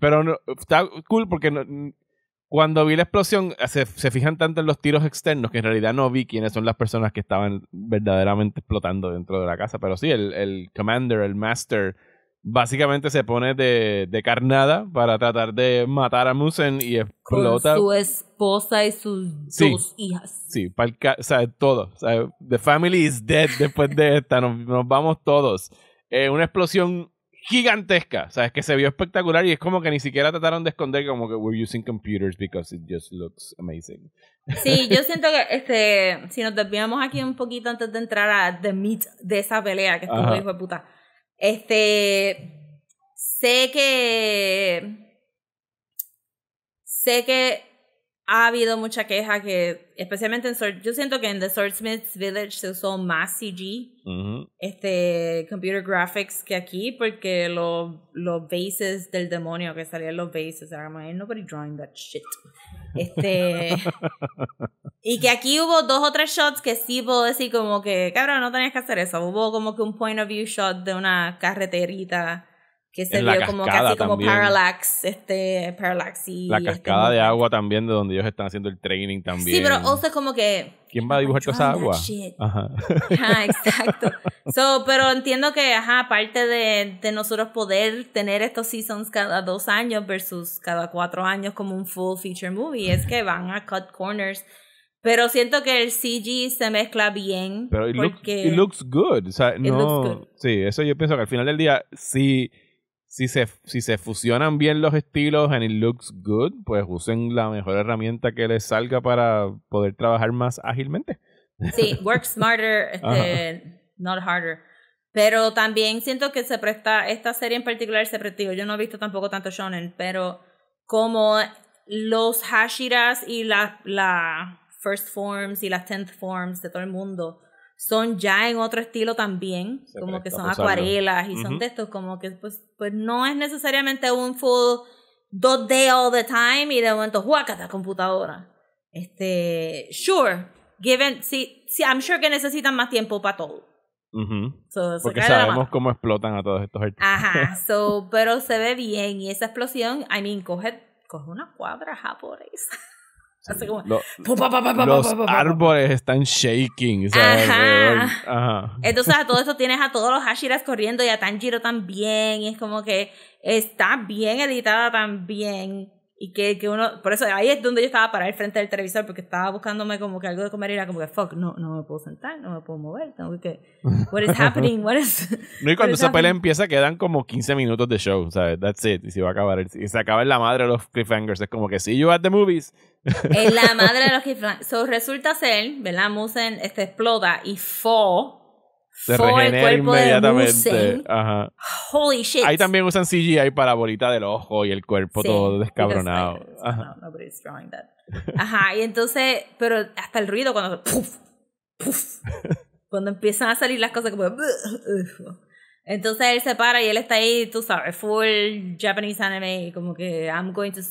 Speaker 2: pero está cool porque no, cuando vi la explosión, eh, se, fijan tanto en los tiros externos que en realidad no vi quiénes son las personas que estaban verdaderamente explotando dentro de la casa. Pero sí, el, el commander, el master, básicamente se pone de, carnada para tratar de matar a Musen y explota. su
Speaker 1: esposa y sus dos hijas.
Speaker 2: Sí, para o sea, todo. O sea, the family is dead después de esta. Nos, vamos todos. Eh, una explosión gigantesca. sabes que se vio espectacular y es como que ni siquiera trataron de esconder como que we're using computers because it just looks amazing.
Speaker 1: Sí, yo siento que este, si nos desviamos aquí un poquito antes de entrar a The Meat de esa pelea que es estuvo hijo de puta. Este sé que sé que ha habido mucha queja que, especialmente en Sword, yo siento que en The Swordsmith's Village se usó más CG, este, computer graphics que aquí, porque los bases del demonio que salían los bases, eran nobody drawing that shit.
Speaker 3: Este,
Speaker 1: y que aquí hubo dos o tres shots que sí puedo decir como que, cabrón, no tenías que hacer eso. Hubo como que un point of view shot de una carreterita que se vio como casi como parallax, este, parallax La cascada de
Speaker 2: agua también de donde ellos están haciendo el training también. Sí, pero also es como que... ¿Quién va a dibujar toda esa agua? Ajá.
Speaker 1: exacto. pero entiendo que, ajá, aparte de, nosotros poder tener estos seasons cada dos años versus cada cuatro años como un full feature movie, es que van a cut corners. Pero siento que el CG se mezcla bien. porque looks, it
Speaker 2: looks good. O sea, no. Sí, eso yo pienso que al final del día, sí... Si si se, fusionan bien los estilos and it looks good, pues usen la mejor herramienta que les salga para poder trabajar más ágilmente.
Speaker 1: Sí, work smarter, este, not harder. Pero también siento que se presta, esta serie en particular se presta, yo no he visto tampoco tanto shonen, pero como los Hashiras y las la first forms y las tenth forms de todo el mundo son ya en otro estilo también, como que son acuarelas y son textos como que pues, pues no es necesariamente un full dos day all the time y de momento la computadora. Este, sure, given, sí, sí, I'm sure que necesitan más tiempo para todo. Porque sabemos
Speaker 2: cómo explotan a todos estos artistas. Ajá,
Speaker 1: so, pero se ve bien y esa explosión, I mean, coge, coge una cuadra japonesa los árboles
Speaker 2: están shaking. Ajá. Entonces a
Speaker 1: todo esto tienes a todos los Hashiras corriendo y a Tanjiro también. Y es como que está bien editada también. Y que, que uno, por eso ahí es donde yo estaba el frente del televisor porque estaba buscándome como que algo de comer y era como que fuck, no, no me puedo sentar, no me puedo mover, tengo que, what is happening, No, y cuando esa pelea
Speaker 2: empieza quedan como 15 minutos de show, ¿sabes? That's it, y se va a acabar, y se acaba en la madre de los cliffhangers, es como que see you at the movies.
Speaker 1: En la madre de los cliffhangers. So resulta ser, ¿verdad? Musen este, explota y fo se regenera inmediatamente. Ajá. Holy shit. Ahí también
Speaker 2: usan CGI para bolita del ojo y el cuerpo todo descabronado. Ajá.
Speaker 1: No, drawing that. Ajá, y entonces, pero hasta el ruido cuando cuando empiezan a salir las cosas como entonces él se para y él está ahí, tú sabes, full Japanese anime, como que I'm going to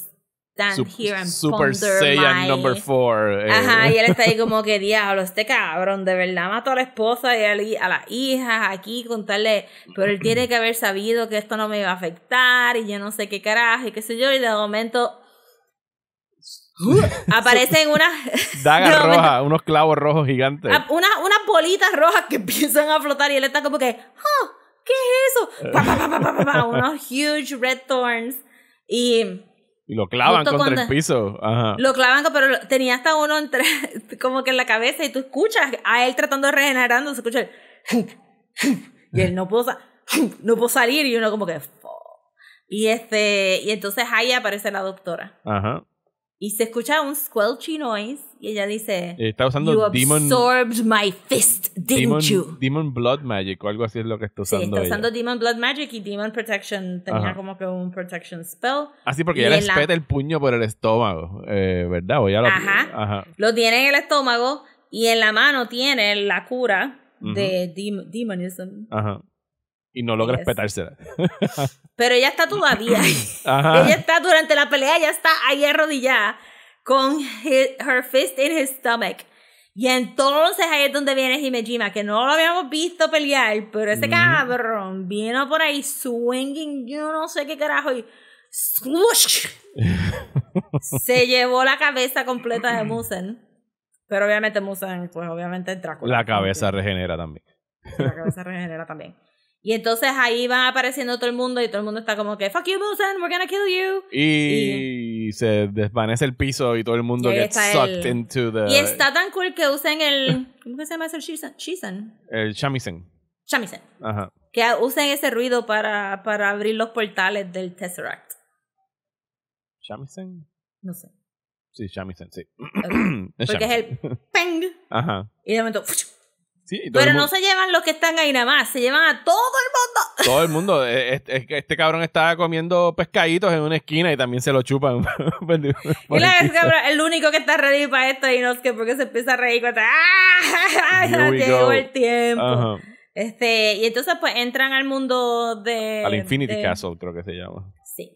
Speaker 1: Super Saiyan number
Speaker 2: four. Eh. Ajá, y él
Speaker 1: está ahí como que, diablo, este cabrón, de verdad mató a la esposa y a, la hija aquí, contarle, pero él tiene que haber sabido que esto no me iba a afectar y yo no sé qué carajo y qué sé yo, y de momento... aparecen unas dagas rojas,
Speaker 2: unos clavos rojos gigantes. Ah,
Speaker 1: unas, unas bolitas rojas que empiezan a flotar y él está como que, ¿qué es eso? unos huge red thorns. Y
Speaker 2: y lo clavan con contra el piso. Lo
Speaker 1: clavan, pero tenía hasta uno entre, como que en la cabeza y tú escuchas a él tratando de regenerando, se escucha Y él no pudo, no puedo salir y uno como que... Y, este, y entonces ahí aparece la doctora. Ajá. Y se escucha un squelchy noise y ella dice,
Speaker 2: está usando Demon,
Speaker 1: absorbed my fist, didn't you?
Speaker 2: Demon Blood Magic o algo así es lo que está usando. Sí, está usando
Speaker 1: Demon Blood Magic y Demon Protection tenía como que un Protection Spell. Así porque ella le la... el
Speaker 2: puño por el estómago, eh, ¿verdad? O ya lo... Ajá.
Speaker 1: Lo tiene en el estómago y en la mano tiene la cura de Demonism.
Speaker 2: Ajá y no logra respetarse
Speaker 1: Pero ella está todavía ahí. Ella está durante la pelea, ya está ahí arrodillada con her fist in his stomach. Y entonces ahí es donde viene Himejima, que no lo habíamos visto pelear, pero ese mm. cabrón vino por ahí swinging, yo no sé qué carajo, y swoosh,
Speaker 2: se
Speaker 1: llevó la cabeza completa de Musen. Pero obviamente Musen, pues obviamente entra. La cabeza
Speaker 2: regenera también.
Speaker 1: La cabeza regenera también. Y entonces ahí va apareciendo todo el mundo y todo el mundo está como que, fuck you, Musen, we're gonna kill you. Y,
Speaker 2: se desvanece el piso y todo el mundo gets sucked into the. Y está
Speaker 1: tan cool que usen el. ¿Cómo se llama ese? El shisen.
Speaker 2: El shamisen. Shamisen. Ajá.
Speaker 1: Que usen ese ruido para, para abrir los portales del Tesseract. ¿Shamisen? No sé.
Speaker 2: Sí, shamisen, sí. Porque es el peng. Ajá.
Speaker 1: Y de momento pero no se llevan los que están ahí nada más, se llevan a todo el mundo.
Speaker 2: Todo el mundo. Eh, eh, este, cabrón estaba comiendo pescaditos en una esquina y también se lo chupan. y la
Speaker 1: el único que está ready para esto y no es que porque se empieza a reír cuando ¡Ah! llegó el tiempo. Este, y entonces pues entran al mundo de... Al Infinity Castle
Speaker 2: creo que se llama.
Speaker 1: Sí,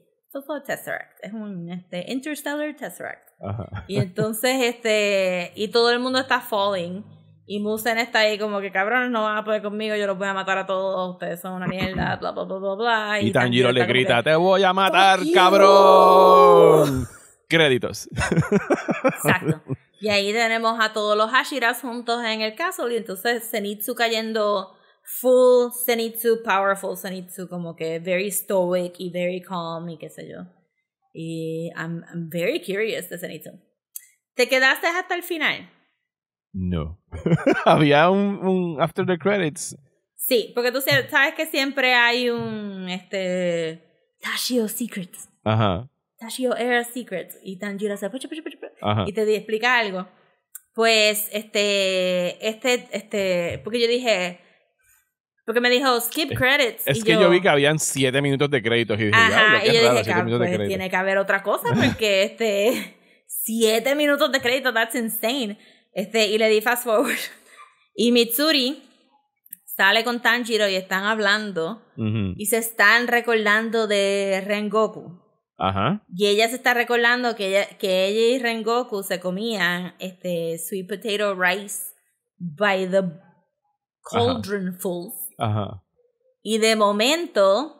Speaker 1: Tesseract, es un este, Interstellar Tesseract. Y entonces este, y todo el mundo está falling. Y Musen está ahí como que cabrones no van a poder conmigo, yo los voy a matar a todos, ustedes son una mierda, bla bla bla bla bla. Y, Tanjiro, le grita,
Speaker 2: te voy a matar, cabrón. Créditos. Exacto.
Speaker 1: Y ahí tenemos a todos los Hashiras juntos en el caso y entonces Zenitsu cayendo full Zenitsu, powerful Zenitsu, como que very stoic y very calm y qué sé yo. Y I'm very curious de Zenitsu. Te quedaste hasta el final.
Speaker 2: No. Había un, after the credits.
Speaker 1: Sí, porque tú sabes que siempre hay un este Tashio Secrets. Ajá. Tashio Era Secrets y Tanjiro se y te explica algo. Pues este este este porque yo dije porque me dijo skip credits. Es, que yo, vi que
Speaker 2: habían 7 minutos de créditos y dije, Ajá, y yo dije, raro, ah, pues, tiene
Speaker 1: que haber otra cosa porque este 7 minutos de crédito, that's insane. Este, y le di fast forward. Y Mitsuri sale con Tanjiro y están hablando
Speaker 3: y se
Speaker 1: están recordando de Rengoku. Ajá. Y ella se está recordando que ella, que ella y Rengoku se comían este sweet potato rice by the
Speaker 3: cauldron full. Ajá.
Speaker 1: Y de momento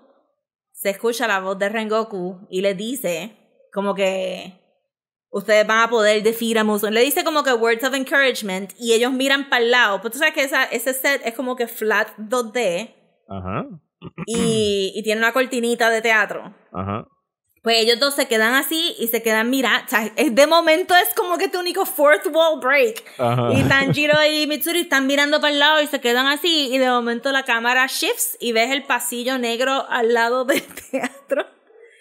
Speaker 1: se escucha la voz de Rengoku y le dice como que ustedes van a poder decir a Muson. Le dice como que words of encouragement y ellos miran para el lado. Pues tú sabes que esa, ese set es como que flat 2D. Ajá. Y, y, tiene una cortinita de teatro. Ajá. Pues ellos dos se quedan así y se quedan mirando. O sea, de momento es como que tu único fourth wall break.
Speaker 3: Ajá. Y Tanjiro
Speaker 1: y Mitsuri están mirando para el lado y se quedan así. Y de momento la cámara shifts y ves el pasillo negro al lado del teatro.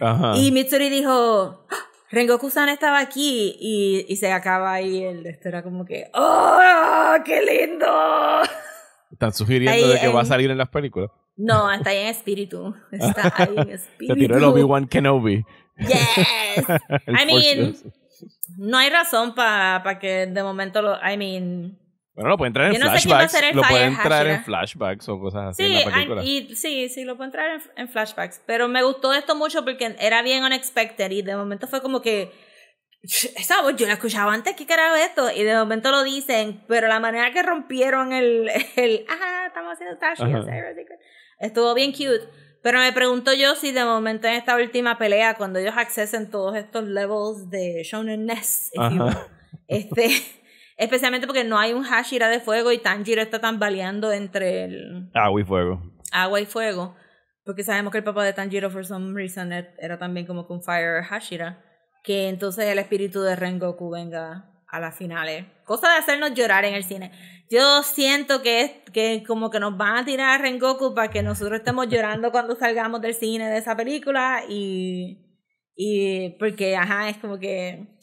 Speaker 1: Ajá. Y Mitsuri dijo, Rengoku-san estaba aquí y, se acaba ahí el esto era como que ¡Oh, qué lindo!
Speaker 2: Están sugiriendo de que va a salir en las películas.
Speaker 1: No, está ahí en espíritu. Está ahí en espíritu. Te tiró el Obi-Wan Kenobi.
Speaker 2: Yes. I mean,
Speaker 1: no hay razón para pa que de momento lo, I mean,
Speaker 2: bueno, lo pueden entrar en flashbacks. lo en flashbacks o cosas así. Sí, en Y,
Speaker 1: sí, sí, lo pueden traer en, flashbacks. Pero me gustó esto mucho porque era bien unexpected y de momento fue como que. Esa yo la escuchaba antes, ¿qué era esto? Y de momento lo dicen, pero la manera que rompieron el. el Ajá, estamos haciendo Tashi, estuvo bien cute. Pero me pregunto yo si de momento en esta última pelea, cuando ellos accesen todos estos levels de Shonen Ness, este. Especialmente porque no hay un Hashira de fuego y Tanjiro está tambaleando entre el...
Speaker 2: Agua y fuego.
Speaker 1: Agua y fuego. Porque sabemos que el papá de Tanjiro, for some reason, er, era también como con Fire Hashira. Que entonces el espíritu de Rengoku venga a las finales. Cosa de hacernos llorar en el cine. Yo siento que, es, que como que nos van a tirar a Rengoku para que nosotros estemos llorando cuando salgamos del cine de esa película y, y porque, ajá, es como que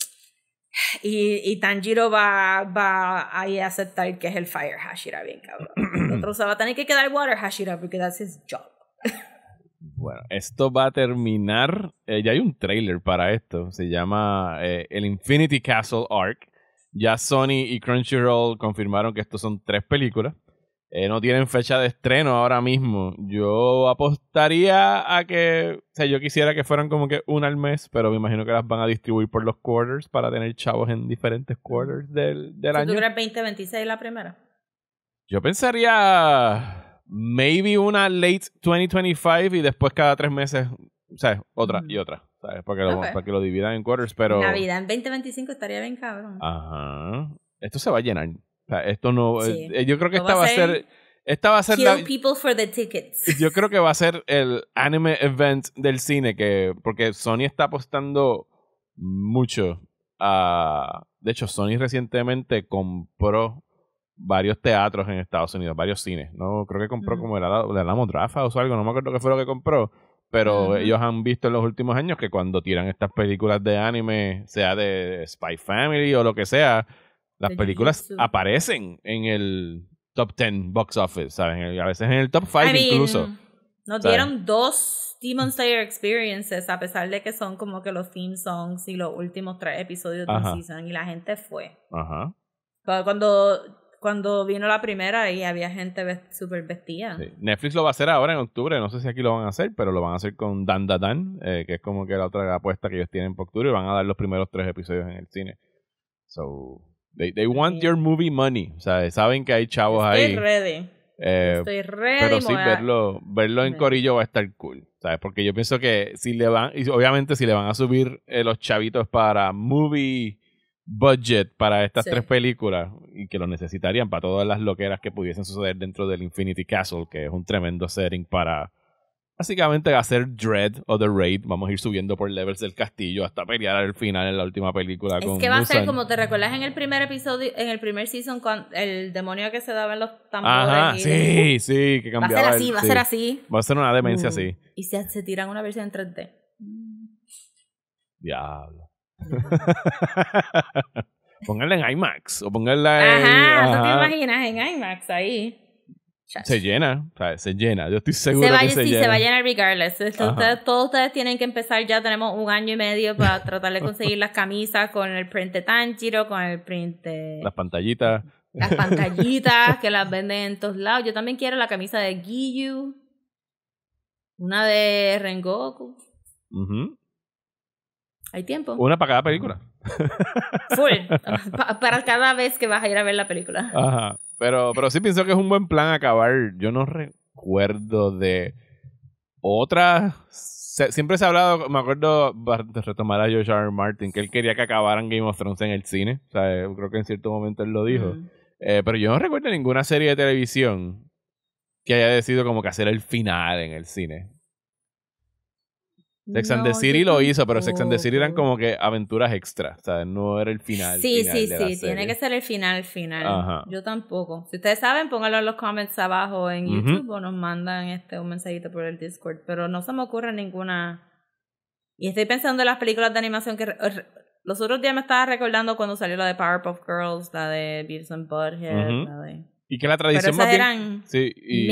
Speaker 1: y, y Tanjiro va, va a aceptar que es el Fire Hashira, bien cabrón. otro a tener que quedar Water Hashira porque that's his job.
Speaker 2: Bueno, esto va a terminar. Eh, ya hay un trailer para esto. Se llama eh, el Infinity Castle Arc. Ya Sony y Crunchyroll confirmaron que estos son tres películas. Eh, no tienen fecha de estreno ahora mismo. Yo apostaría a que, o sea, yo quisiera que fueran como que una al mes, pero me imagino que las van a distribuir por los quarters para tener chavos en diferentes quarters del, del año. ¿Tú crees
Speaker 1: 2026 la primera?
Speaker 2: Yo pensaría maybe una late 2025 y después cada tres meses, O sea, Otra y otra. ¿sabes? Para, lo, para que lo dividan en quarters, pero... Navidad
Speaker 1: en 2025 estaría bien cabrón.
Speaker 2: Ajá. Esto se va a llenar esto no. Eh, eh, yo creo que esta va a ser. esta va a ser
Speaker 1: Kill
Speaker 2: Yo creo que va a ser el anime event del cine, que porque Sony está apostando mucho a. De hecho, Sony recientemente compró varios teatros en Estados Unidos, varios cines. No creo que compró como era la, la o algo, no me acuerdo qué fue lo que compró. Pero ellos han visto en los últimos años que cuando tiran estas películas de anime, sea de Spy Family o lo que sea, las películas aparecen en el top 10 box office, ¿sabes? A veces en el top 5 incluso. Nos dieron
Speaker 1: dos Demon Slayer experiences, a pesar de que son como que los theme songs y los últimos tres episodios de la season, y la gente fue. Ajá. Cuando, cuando vino la primera y había gente súper vestida.
Speaker 2: Netflix lo va a hacer ahora en octubre, no sé si aquí lo van a hacer, pero lo van a hacer con Dan Dan, Dan eh, que es como que la otra apuesta que ellos tienen por octubre, y van a dar los primeros tres episodios en el cine. So, They, want your movie money. O sea, saben que hay chavos Estoy ahí.
Speaker 1: Ready. Eh, Estoy ready. Pero sí, verlo,
Speaker 2: verlo en Corillo va a estar cool. ¿Sabes? Porque yo pienso que si le van, y obviamente si le van a subir eh, los chavitos para movie budget para estas tres películas y que lo necesitarían para todas las loqueras que pudiesen suceder dentro del Infinity Castle, que es un tremendo setting para básicamente hacer Dread o The Raid. Vamos a ir subiendo por levels del castillo hasta pelear al final en la última película. Es que va a ser como
Speaker 1: te recuerdas en el primer episodio, en el primer season, con el demonio que se daba en los tambores. Ajá, sí,
Speaker 2: sí, que cambiaba. Va a ser así, va a ser así. Va a ser una demencia así. Mm.
Speaker 1: Y se, se tiran una versión en 3D.
Speaker 2: Diablo. pónganla en IMAX o pónganla en. Ajá, ¿tú te
Speaker 1: imaginas en IMAX ahí? Se
Speaker 2: llena, se llena. Yo estoy seguro que se sí, se va a llenar
Speaker 1: regardless. todos ustedes tienen que empezar. Ya tenemos un año y medio para tratar de conseguir las camisas con el print de Tanjiro, con el print de... Las
Speaker 2: pantallitas. Las
Speaker 1: pantallitas que las venden en todos lados. Yo también quiero la camisa de Giyu. Una de Rengoku. Hay tiempo. Una para cada película. Full. para cada vez que vas a ir a ver la película. Ajá.
Speaker 2: Pero, pero sí pienso que es un buen plan acabar. Yo no recuerdo de otra siempre se ha hablado, me acuerdo de retomar a George R. Martin, que él quería que acabaran Game of Thrones en el cine. O sea, eh, creo que en cierto momento él lo dijo. Mm. Eh, pero yo no recuerdo ninguna serie de televisión que haya decidido como que hacer el final en el cine.
Speaker 1: Sex and the City lo hizo, pero Sex and the City
Speaker 2: eran como que aventuras extra, o sea, no era el final. Sí, sí, sí, tiene que
Speaker 1: ser el final, final. Yo tampoco. Si ustedes saben, pónganlo en los comments abajo en YouTube o nos mandan este un mensajito por el Discord, pero no se me ocurre ninguna. Y estoy pensando en las películas de animación que los otros días me estaba recordando cuando salió la de Powerpuff Girls, la de Beavis and Butthead, la
Speaker 2: de... Y que la tradición más bien... sí, y...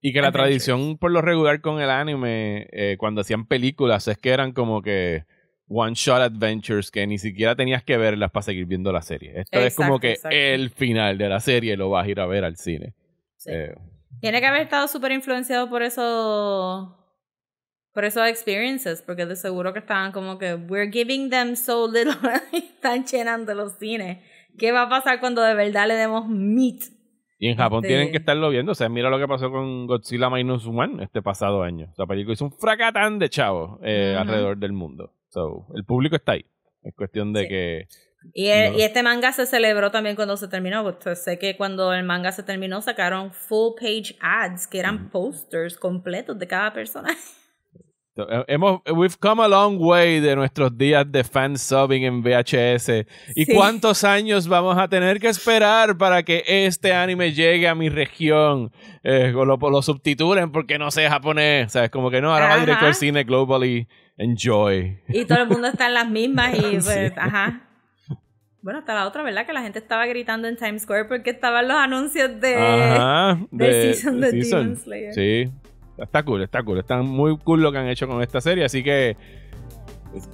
Speaker 2: Y que la tradición por lo regular con el anime, eh, cuando hacían películas, es que eran como que one-shot adventures que ni siquiera tenías que verlas para seguir viendo la serie. Esto es como que el final de la serie lo vas a ir a ver al cine. Eh,
Speaker 1: Tiene que haber estado súper influenciado por eso por esos experiences, porque de seguro que estaban como que, we're giving them so little, están llenando los cines. ¿Qué va a pasar cuando de verdad le demos meat
Speaker 2: y en Japón este tienen que estarlo viendo. O sea, mira lo que pasó con Godzilla Minus One este pasado año. La película hizo un fracatán de chavos eh, alrededor del mundo. So, el público está ahí. Es cuestión de que.
Speaker 1: Y, este manga se celebró también cuando se terminó. Pues, sé que cuando el manga se terminó sacaron full page ads, que eran posters completos de cada personaje.
Speaker 2: Hemos, we've come a long way de nuestros días de fan subbing en VHS. ¿Y cuántos años vamos a tener que esperar para que este anime llegue a mi región? Eh, o lo, lo, porque no sé japonés. O sea, es como que no, ahora va directo al cine globally. Enjoy.
Speaker 1: Y todo el mundo está en las mismas y pues, ajá. Bueno, hasta la otra, ¿verdad? Que la gente estaba gritando en Times Square porque estaban los anuncios de, de, Season de Demon Slayer.
Speaker 2: Sí está cool, está cool. Está muy cool lo que han hecho con esta serie, así que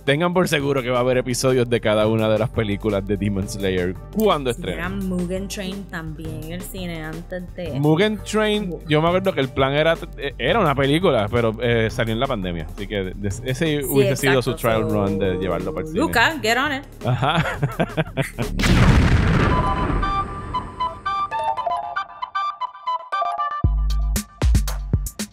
Speaker 2: tengan por seguro que va a haber episodios de cada una de las películas de Demon Slayer cuando estrenen.
Speaker 1: Mugen Train también el cine antes de.
Speaker 2: Mugen Train, yo me acuerdo que el plan era, era una película, pero eh, salió en la pandemia. Así que ese hubiese sido su trial run de llevarlo para el cine. Luca, get on it. Ajá.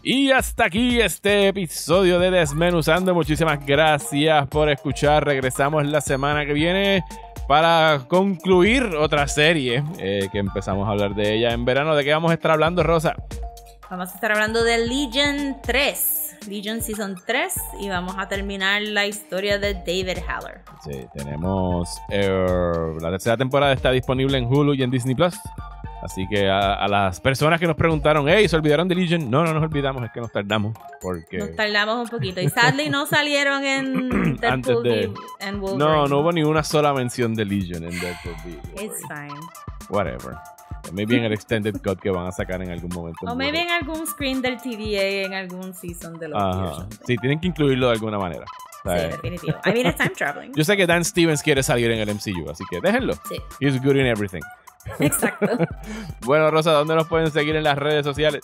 Speaker 2: Y hasta aquí este episodio de Desmenuzando. Muchísimas gracias por escuchar. Regresamos la semana que viene para concluir otra serie eh, que empezamos a hablar de ella en verano. ¿De qué vamos a estar hablando, Rosa?
Speaker 1: Vamos a estar hablando de Legion 3. Legion Season 3 y vamos a terminar la historia de David Haller. Sí,
Speaker 2: tenemos. Eh, la tercera temporada está disponible en Hulu y en Disney Plus. Así que a, las personas que nos preguntaron, hey, ¿se olvidaron de Legion? No, no nos olvidamos, es que nos tardamos. Porque... Nos
Speaker 1: tardamos un poquito. Y sadly no salieron en Deadpool Antes de... No, no hubo
Speaker 2: ni una sola mención de Legion en Deadpool It's fine. Whatever. Maybe en el Extended Cut que van a sacar en algún momento. O maybe
Speaker 1: en algún screen del TDA en algún season de los
Speaker 2: Sí, tienen que incluirlo de alguna manera. Sí, definitivo. I mean, it's time traveling. Yo sé que Dan Stevens quiere salir en el MCU, así que déjenlo. Sí. He's good in everything. Exacto. bueno, Rosa, ¿dónde nos pueden seguir en las redes sociales?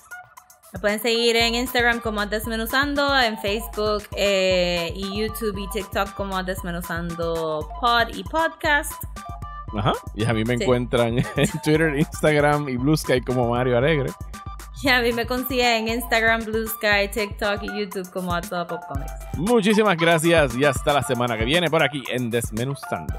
Speaker 1: Nos pueden seguir en Instagram como Desmenuzando, en Facebook eh, y YouTube y TikTok como Desmenuzando Pod y Podcast.
Speaker 2: Ajá. Y a mí me encuentran en Twitter, Instagram y Blue Sky como Mario Alegre.
Speaker 1: Y a mí me consiguen en Instagram, Blue Sky, TikTok y YouTube como a Pop Comics.
Speaker 2: Muchísimas gracias y hasta la semana que viene por aquí en Desmenuzando.